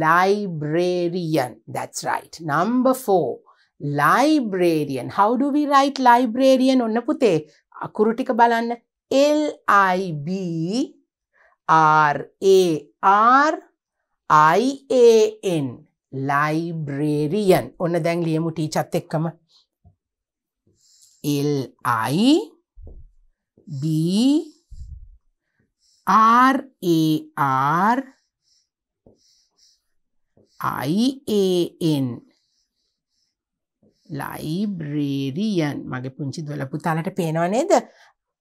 librarian that's right number 4 librarian how do we write librarian ඔන්න පුතේ අකුරු ටික බලන්න L I B R A R I A N librarian ඔන්න දැන් ලියමු ටීචත් එක්කම L I B R A R I A N ලයිබ්‍රේරියන් මගේ පුංචි දොල පුතාලට පේනව නේද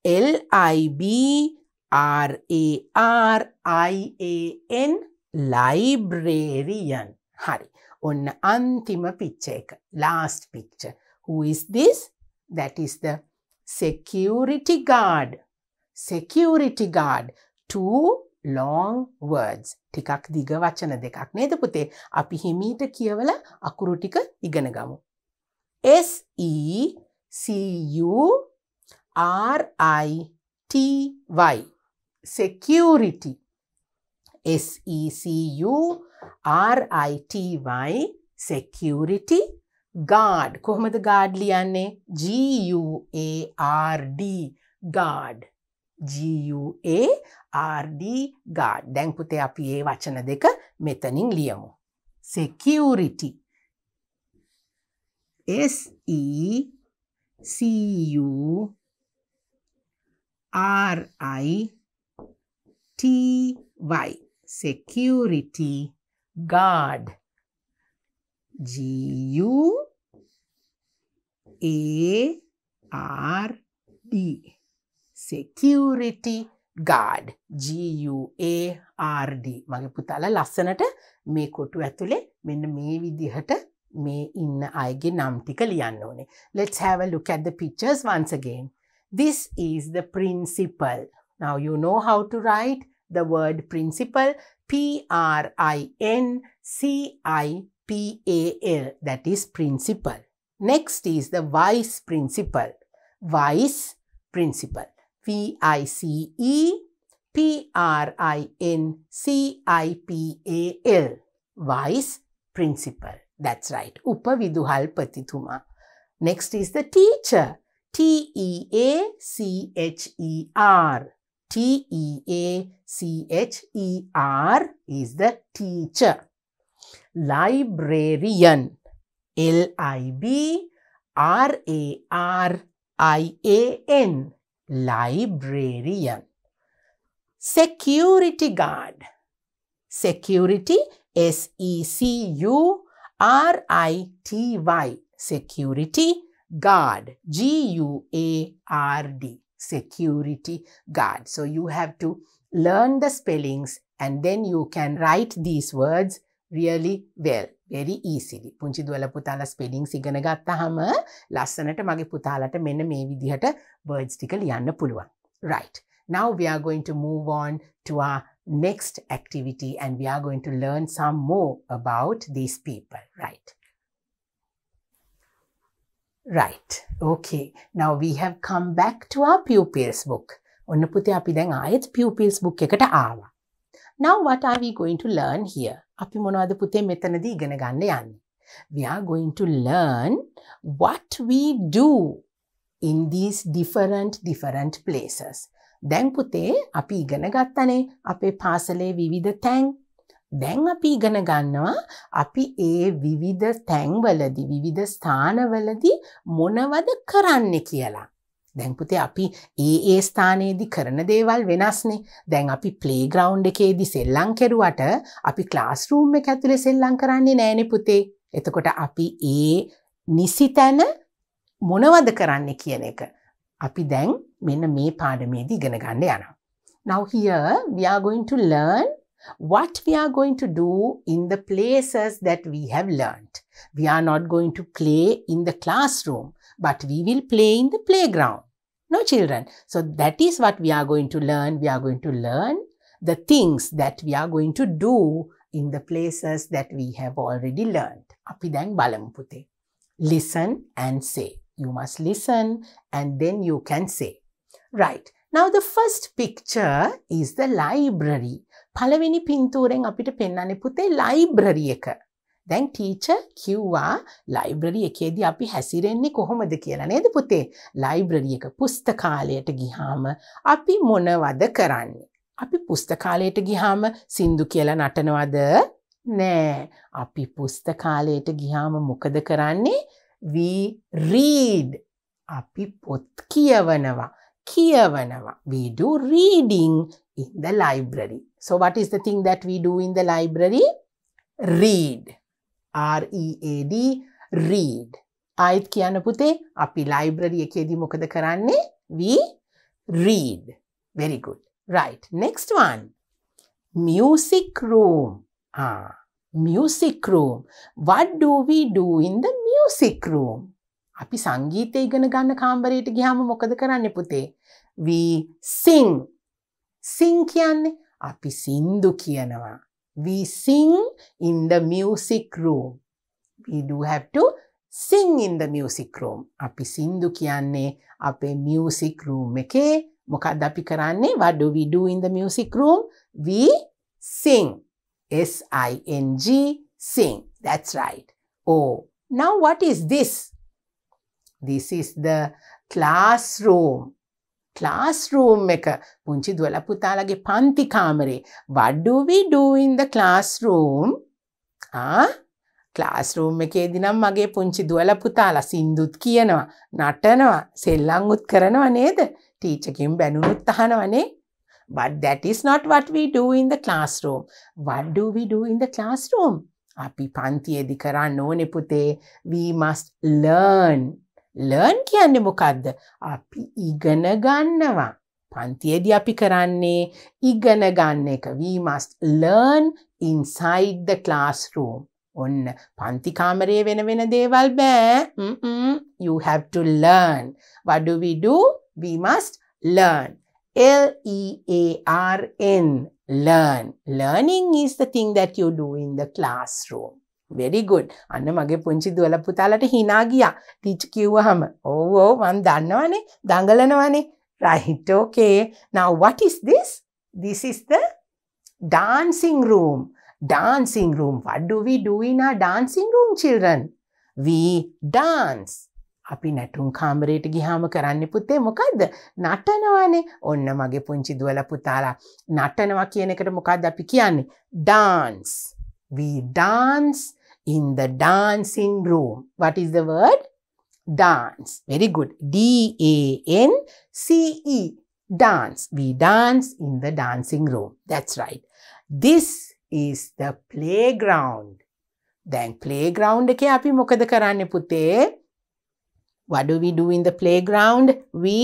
E LIBRARIAN ලයිබ්‍රේරියන් හරි ඔන්න අන්තිම පිච්ච එක last picture whois this that is the security guard security guard two long words ටිකක් දිග වචන දෙකක් නේද පුතේ අපි හිමීට කියවල අකුරු ටික ඉගෙන ගමු S E C U R I T Y. Security. S E C U R I T Y. Security guard. කොහොමද guard ලියන්නේ? G U A R D. guard. G U A R D. guard. දැන් පුතේ අපි මේ වචන දෙක මෙතනින් ලියමු. security S E C U R I T Y security guard G U A R D security guard G U A R D මගේ පුතාලා ලස්සනට මේ කොටු ඇතුලේ මෙන්න මේ විදිහට මේ ඉන්න අයගේ නම් ටික ලියන්න ඕනේ let's have a look at the pictures once again This is the principle. Now you know how to write the word principle, P-R-I-N-C-I-P-A-L, that is principle. Next is the vice principle, vice principle, V-I-C-E, P-R-I-N-C-I-P-A-L, vice principle. That's right, Upaviduhal patithuma. Next is the teacher, T E A C H E R. T E A C H E R is the teacher. Librarian. L I B R A R I A N. Librarian. Security guard. Security S E C U R I T Y. Security guard, G U A R D, security guard. So you have to learn the spellings and then you can write these words really well. very easily. පුංචි දුවල පුතාලා spellings ඉගෙන ගත්තහම ලස්සනට putala පුතාලට මෙන්න මේ විදිහට words ටික ලියන්න pulwa. Right. Now we are going to move on to our next activity and we are going to learn some more about these people. Right. right okay now we have come back to our pupils book ඔන්න පුතේ අපි දැන් ආයෙත් pupils book එකට ආවා now what are we going to learn here අපි මොනවද පුතේ මෙතනදී ඉගෙන ගන්න යන්නේ we are going to learn what we do in these different different places දැන් පුතේ අපි ඉගෙන ගත්තනේ අපේ පාසලේ විවිධ තැන් දැන් අපි ඉගෙන ගන්නවා අපි ඒ විවිධ තැන්වලදි විවිධ ස්ථානවලදි මොනවද කරන්න කියලා. දැන් පුතේ අපි ඒ ඒ ස්ථානයේදී කරන දේවල් වෙනස්නේ. දැන් අපි ප්ලේග්‍රවුන්ඩ් එකේදී සෙල්ලම් කෙරුවට අපි ක්ලාස් රූම් එක ඇතුලේ සෙල්ලම් කරන්නේ නෑනේ පුතේ. එතකොට අපි ඒ නිසි තැන මොනවද කරන්න කියන එක අපි දැන් මෙන්න මේ පාඩමේදී ඉගෙන ගන්න යනවා. Now here we are going to learn what we are going to do in the places that we have learnt. We are not going to play in the classroom, but we will play in the playground. No children. So that is what we are going to learn. We are going to learn the things that we are going to do in the places that we have already learned. Apidang දැන් Listen and say. You must listen and then you can say. Right. Now the first picture is the library. පළවෙනි පින්තූරෙන් අපිට පෙන්න්නන්නේ පුතේ ලයිබ්‍රරිය එක. දැන් ටීච කිව්වා ලයිබ්‍රරිය එකේදී අපි හැසිරෙන්නේ කොහොමද කියලා නේද පුතේ ලයිබ්‍රරියක පුස්තකාලයට ගිහාම අපි මොනවද කරන්නේ. අපි පුස්තකාලයට ගිහාම සින්දු කියලා නටනවද නෑ අපි පුස්තකාලයට ගිහාම මොකද කරන්නේ වීරීඩ් අපි පොත් කියවනවා කියවනවා we do reading in the library. So what is the thing that we do in the library? Read. E R-E-A-D. Read. ආයෙත් කියන්න පුතේ අපි ලයිබ්‍රරිය එකේදී මොකද කරන්නේ? We read. Very good. Right. Next one. Music room. Ah, music room. What do we do in the music room? අපි සංගීතය ඉගෙන ගන්න කාමරයට ගියාම මොකද කරන්නේ පුතේ? We sing. sing කියන්නේ අපි සින්දු කියනවා. We sing in the music room. We do have to sing in the music room. අපි සින්දු කියන්නේ අපේ music room එකේ මොකක්ද අපි කරන්නේ? What do we do in the music room? We sing. S I N G sing. That's right. Oh, now what is this? This is the classroom. Classroom එක පුංචි දුවල පුතාලගේ පන්ති කාමරේ what do we do in the classroom ah classroom එකේදී නම් මගේ පුංචි දුවල පුතාලා සින්දුත් කියනවා නටනවා සෙල්ලම් උත් කරනවා නේද ටීචර්ගෙන් බැනුනුත් අහනවනේ but that is not what we do in the classroom what do we do in the classroom අපි පන්තියේදී කරන්න ඕනේ පුතේ we must learn ලර්න් කියන්නේ මොකක්ද අපි ඉගෙන ගන්නවා. පන්තියේදී අපි කරන්නේ ඉගෙන ගන්න එක we must learn inside the classroom ඔන්න පන්ති කාමරයේ වෙන වෙන දේවල් බෑ mm -mm. you have to learn what do we do we must learn l e a r n learn learning is the thing that you do in the classroom very good අන්න මගේ පුංචි දුවල පුතාලට හිනා ගියා ටිච් කිව්වහම ඕවෝ මන් දන්නවනේ දඟලනවනේ right okay now what is this this is the dancing room dancing room what do we do in our dancing room children we dance අපි නැටුම් කාමරයට ගිහාම කරන්න පුතේ මොකක්ද නටනවානේ ඔන්න මගේ පුංචි දුවල පුතාලා නටනවා කියන එකට මොකක්ද අපි කියන්නේ dance we dance in the dancing room. What is the word? Dance. Very good. D-A-N-C-E. Dance. We dance in the dancing room. That's right. This is the playground. Then playground එකේ අපි මොකද කරන්නේ පුතේ? What do we do in the playground? We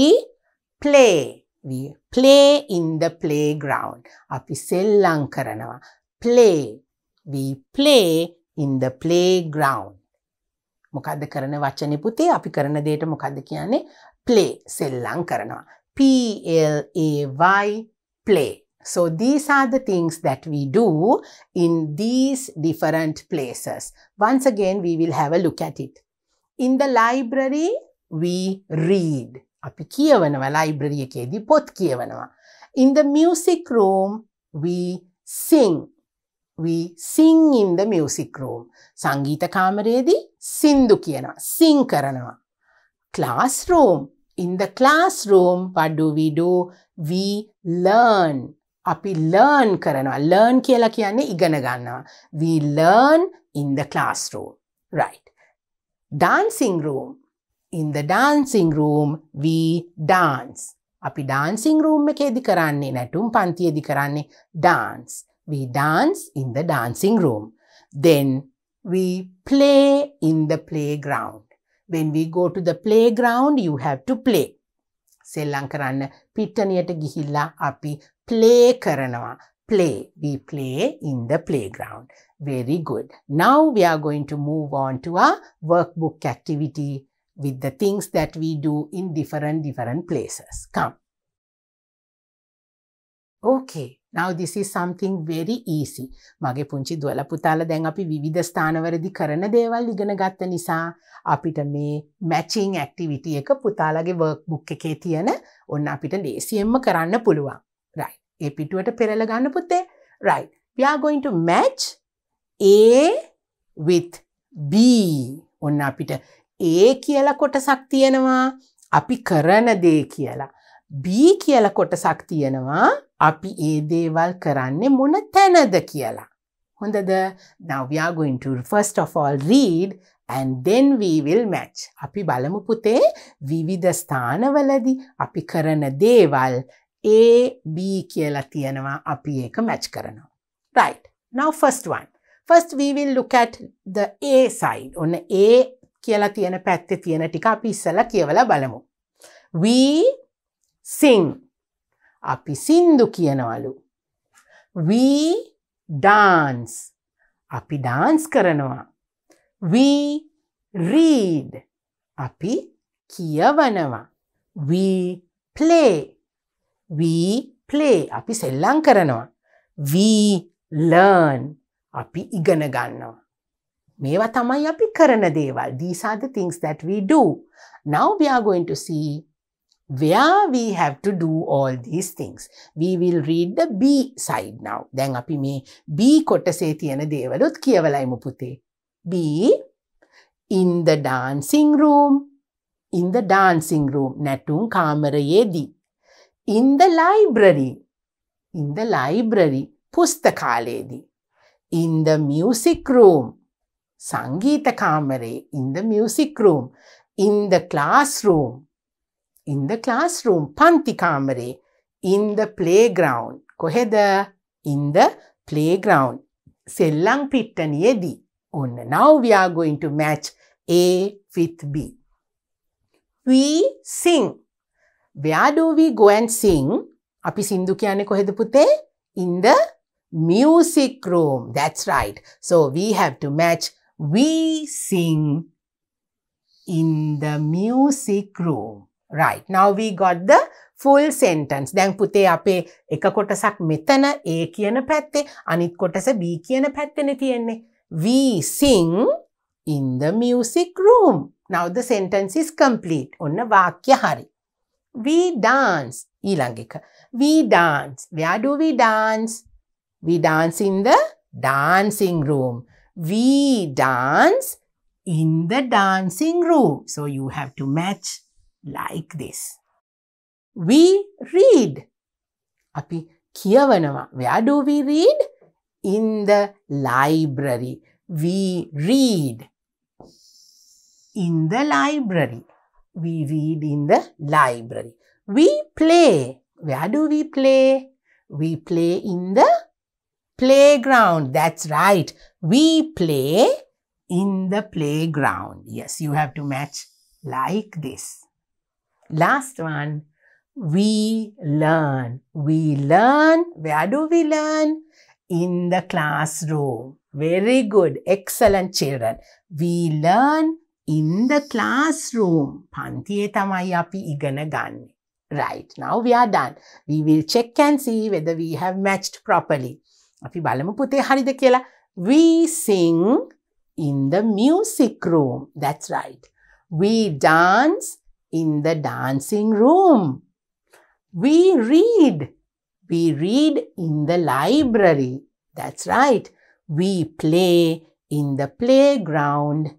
play. We play in the playground. අපි සෙල්ලම් කරනවා. Play. We play ඉන්ද පලේග්‍රවන්් මොකක්ද කරන වචනය පුතේ අපි කරන දේට මොකක්ද කියන්නේ පලේ සෙල්ලං කරනවා PLAY play So these are the things that we do in these different places. Once again, we will have a look at it. In the library, we read. අපි කියවනවා ලයිබ්‍රරිය එකේදී පොත් කියවනවා. In the music room, we sing. we sing in the music room. සංගීත කාමරයේදී සින්දු කියන sing කරනවා. classroom in the classroom what do we do? we learn. අපි learn කරනවා. learn කියලා කියන්නේ ඉගෙන ගන්නවා. we learn in the classroom. right. dancing room in the dancing room we dance. අපි ඩාන්සිං රූම් එකේදි කරන්නේ නැටුම් පන්තියේදි කරන්නේ dance. We dance in the dancing room. Then we play in the playground. When we go to the playground, you have to play. සෙල්ලම් කරන්න පිට්ටනියට ගිහිල්ලා play karanawa. Play. We play in the playground. Very good. Now we are going to move on to our workbook activity with the things that we do in different different places. Come. Okay. Now this is something very easy. මගේ පුංචි දුවල පුතාල දැන් අපි විවිධ ස්ථානවලදී කරන දේවල් ඉගෙන ගත්ත නිසා අපිට මේ මැචිං ඇක්ටිවිටි එක පුතාලගේ වර්ක්බුක් එකේ තියෙන ඔන්න අපිට ලේසියෙන්ම කරන්න පුළුවන්. right. ඒ පිටුවට පෙරල ගන්න පුතේ. right. we are going to match A with B. ඔන්න අපිට A කියලා කොටසක් තියෙනවා. අපි කරන දේ කියලා. B කියල කොටසක් තියෙනවා අපි ඒ දේවල් කරන්නේ මොන තැනද කියලා. හොඳද now we are going to first of all read and then we will match. අපි බලමු පුතේ විවිධ ස්ථානවලදි අපි කරන දේවල් A B කියලා තියෙනවා අපි ඒක match කරනවා. Right. Now first one. First we will look at the A side. ඔන්න A කියලා තියෙන පැත්තේ තියෙන ටික අපි ඉස්සලා කියවලා බලමු. We sing. අපි සින්දු කියනවලු. We dance. අපි ඩාන්ස් කරනවා. We read. අපි කියවනවා. We play. We play. අපි සෙල්ලං කරනවා. We learn. අපි ඉගෙන ගන්නවා. මේවා තමයි අපි කරන දේවල්. These are the things that we do. Now we are going to see where we have to do all these things. We will read the B side now. දැන් අපි මේ B කොටසේ තියෙන දේවලුත් කියවලයිමු පුතේ. B in the dancing room in the dancing room නැටුම් කාමරයේදී in the library in the library පුස්තකාලයේදී in the music room සංගීත කාමරේ in the music room in the classroom in the classroom පන්ති කාමරේ in the playground කොහෙද in the playground සෙල්ලං පිට්ටනියේදී ඔන්න now we are going to match A with B we sing where do we go and sing අපි සින්දු කියන්නේ කොහෙද පුතේ in the music room that's right so we have to match we sing in the music room right now we got the full sentence දැන් පුතේ අපේ එක කොටසක් මෙතන A කියන පැත්තේ අනිත් කොටස B කියන පැත්තනේ තියෙන්නේ we sing in the music room now the sentence is complete ඔන්න වාක්‍ය හරි we dance ඊළඟ එක we dance where do we dance we dance in the dancing room we dance in the dancing room so you have to match like this. We read. අපි කියවනවා. Where do we read? In the library. We read. In the library. We read in the library. We play. Where do we play? We play in the playground. That's right. We play in the playground. Yes, you have to match like this. Last one, we learn. We learn. Where do we learn? In the classroom. Very good. Excellent children. We learn in the classroom. api igana Right. Now we are done. We will check and see whether we have matched properly. We sing in the music room. That's right. We dance in the dancing room. We read. We read in the library. That's right. We play in the playground.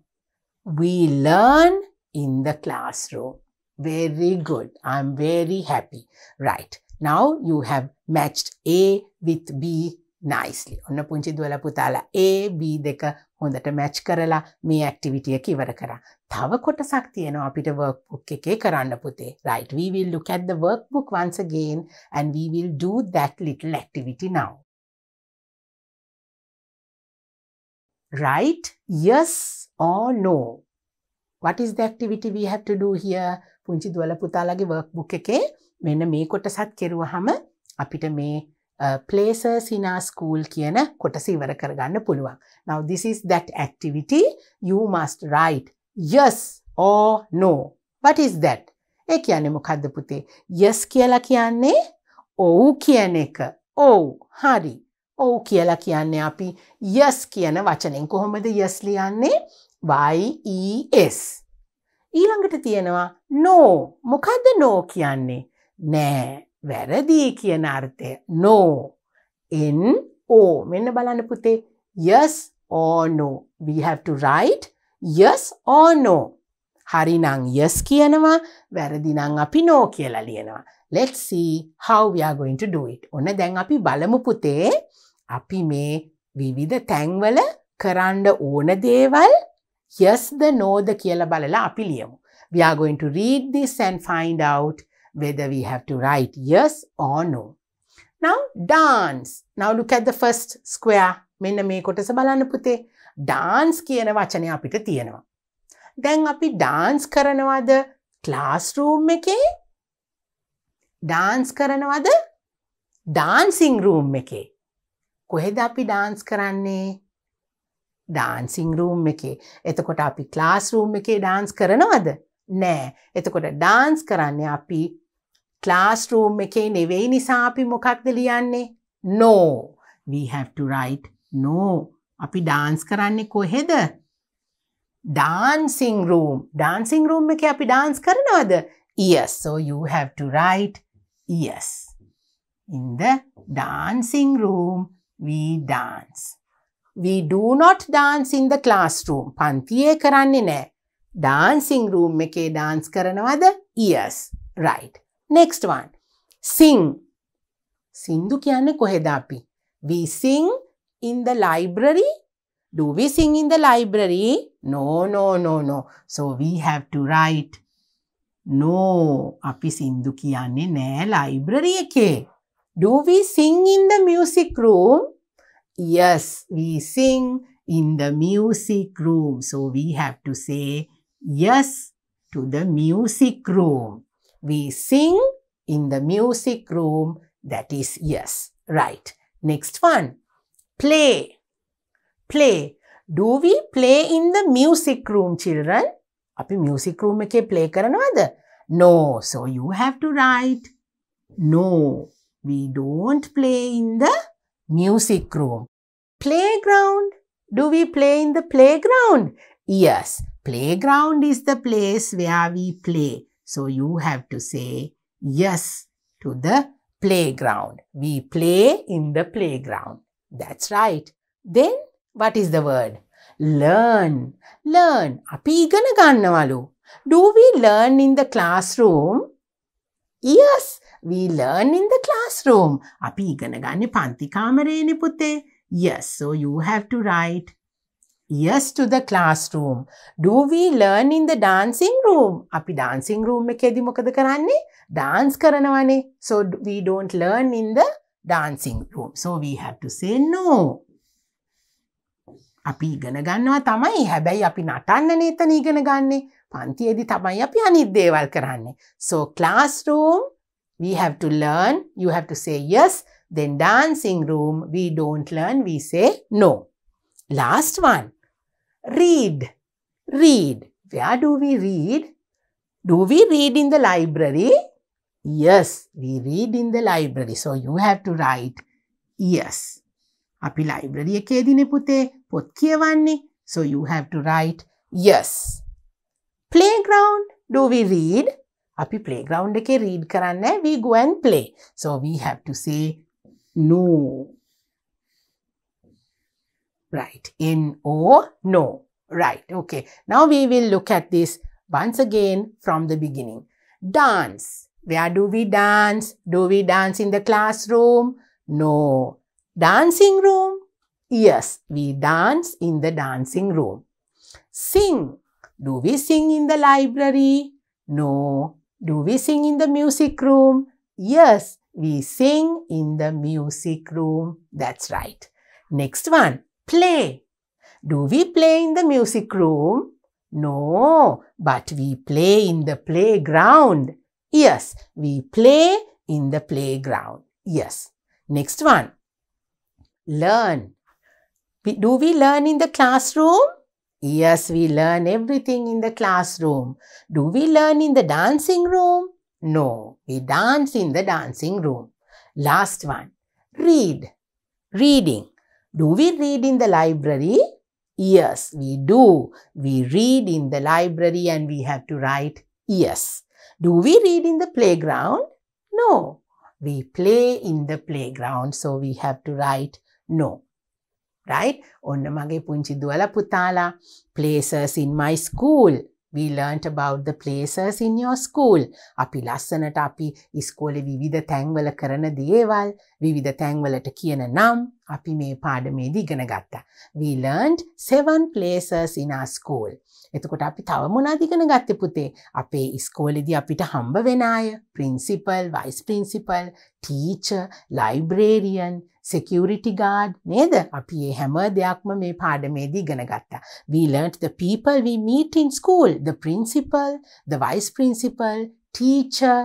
We learn in the classroom. Very good. I'm very happy. Right. Now you have matched A with B නයිස්ලි ඔන්න පුංචි දුවල පුතාලා ඒ බී දෙක හොඳට match කරලා මේ ඇක්ටිවිටිය කිවර කරා. තව කොටසක් තියෙනවා අපිට වර්ක්බුක් එකේ කරන්න පුතේ. Right, we will look at the workbook once again and we will do that little activity now. Right, yes or no. What is the activity we have to do here? පුංචි දුවල පුතාලගේ workbook එකේ මෙන්න මේ කොටසත් කෙරුවහම අපිට මේ places in our school කියන කොටස ඉවර කරගන්න පුළුවන්. Now this is that activity you must write yes or no. What is that? ඒ කියන්නේ මොකද්ද පුතේ? yes කියලා කියන්නේ ඔව් කියන එක. ඔව් හරි. ඔව් කියලා කියන්නේ අපි yes කියන වචනෙන් කොහොමද yes ලියන්නේ? y e s. ඊළඟට තියෙනවා no. මොකද්ද no කියන්නේ? නෑ. වැරදිී කියන අර්ථය නෝ එන් ඕ මෙන්න බලන්න පුතේ yes or no we have to write yes or no හරිනම් yes කියනවා වැරදිනම් අපි no කියලා ලියනවා let's see how we are going to do it ඔන්න දැන් අපි බලමු පුතේ අපි මේ විවිධ තැන්වල කරන්න ඕන දේවල් yes the no ද කියලා බලලා අපි ලියමු we are going to read this and find out whether we have to write yes or no. Now dance. Now look at the first square. මෙන්න මේ කොටස බලන්න පුතේ. dance කියන වචනය අපිට තියෙනවා. දැන් අපි dance කරනවද classroom එකේ? dance කරනවද dancing room එකේ? කොහෙද අපි dance කරන්නේ? ඩාන්සිං රූම් එකේ එතකොට අපි ක්ලාස් රූම් එකේ ඩාන්ස් කරනවද නෑ එතකොට ඩාන්ස් කරන්න අපි classroom එකේ නෙවෙයි නිසා අපි මොකක්ද ලියන්නේ? No. We have to write no. අපි ඩාන්ස් කරන්නේ කොහෙද? dancing room. dancing room එකේ අපි ඩාන්ස් කරනවද? Yes. So you have to write yes. In the dancing room we dance. We do not dance in the classroom. පන්තියේ කරන්නේ නැහැ. dancing room එකේ dance කරනවද? Yes. Right. Next one, sing. Sindhu kyane kohedapi. We sing in the library. Do we sing in the library? No, no, no, no. So we have to write. No, api sindhu ne library ke? Do we sing in the music room? Yes, we sing in the music room. So we have to say yes to the music room. We sing in the music room. That is yes. Right. Next one. Play. Play. Do we play in the music room children? අපි music room එකේ play කරනවද? No. So you have to write. No. We don't play in the music room. Playground. Do we play in the playground? Yes. Playground is the place where we play. So you have to say yes to the playground. We play in the playground. That's right. Then what is the word? Learn. Learn. Apigana ඉගෙන ගන්නවලු. Do we learn in the classroom? Yes, we learn in the classroom. Apigana ඉගෙන panti පන්ති කාමරේනේ පුතේ. Yes, so you have to write years to the classroom. Do we learn in the dancing room? අපි dancing room එකේදී මොකද කරන්නේ? dance කරනවනේ. So we don't learn in the dancing room. So we have to say no. අපි ඉගෙන ගන්නවා තමයි. හැබැයි අපි නටන්න නේතන ඉගෙන ගන්නේ. පන්තියේදී තමයි අපි අනිත් දේවල් කරන්නේ. So classroom we have to learn. You have to say yes. Then dancing room we don't learn. We say no. Last one. read. Read. Where do we read? Do we read in the library? Yes, we read in the library. So you have to write yes. අපි library එකේදින පුතේ So you have to write yes. Playground. Do we read? අපි playground එකේ read karane, We go and play. So we have to say no right? In or no, right? Okay, now we will look at this once again from the beginning. Dance. Where do we dance? Do we dance in the classroom? No. Dancing room? Yes, we dance in the dancing room. Sing. Do we sing in the library? No. Do we sing in the music room? Yes, we sing in the music room. That's right. Next one play. Do we play in the music room? No, but we play in the playground. Yes, we play in the playground. Yes. Next one. Learn. Do we learn in the classroom? Yes, we learn everything in the classroom. Do we learn in the dancing room? No, we dance in the dancing room. Last one. Read. Reading. Do we read in the library? Yes, we do. We read in the library and we have to write yes. Do we read in the playground? No. We play in the playground, so we have to write no. Right? ඔන්න මගේ පුංචි දුවලා putala places in my school We learnt about the places in your school. අපි ලස්සනට අපි ඉස්කෝලෙ විවිධ තැන්වල කරන දේවල් විවිධ තැන්වලට කියන නම් අපි මේ පාඩමේදී ඉගෙන ගත්තා. We learned seven places in our school. එතකොට අපි තව මොනවද ඉගෙන ගත්තේ පුතේ? අපේ ඉස්කෝලේදී අපිට හම්බ වෙන අය, principal, vice principal, teacher, librarian, security guard නේද? අපි මේ හැම දෙයක්ම මේ පාඩමේදී We learnt the people we meet in school, the principal, the vice principal, teacher,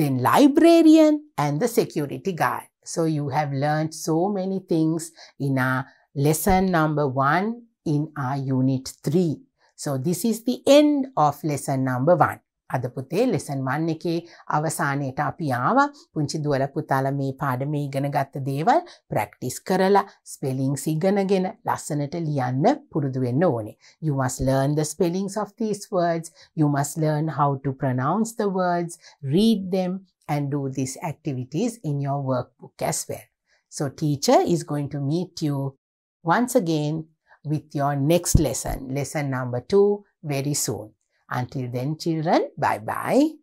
then librarian and the security guard. So you have learnt so many things in our lesson number 1 in our unit 3. So this is the end of lesson number 1. අද පුතේ lesson වන් එකේ අවසානයට අපි ආව පුංචි දුවල පුතාල මේ පාඩම ඉගෙන ගත්ත දේවල් ප්‍රැක්ටිස් කරලා ස්පෙලිංස් ඉගෙනගෙන ලස්සනට ලියන්න පුරුදු වෙන්න ඕනේ. You must learn the spellings of these words. You must learn how to pronounce the words, read them and do these activities in your workbook as well. So teacher is going to meet you once again with your next lesson, lesson number two, very soon. Until then children, bye-bye.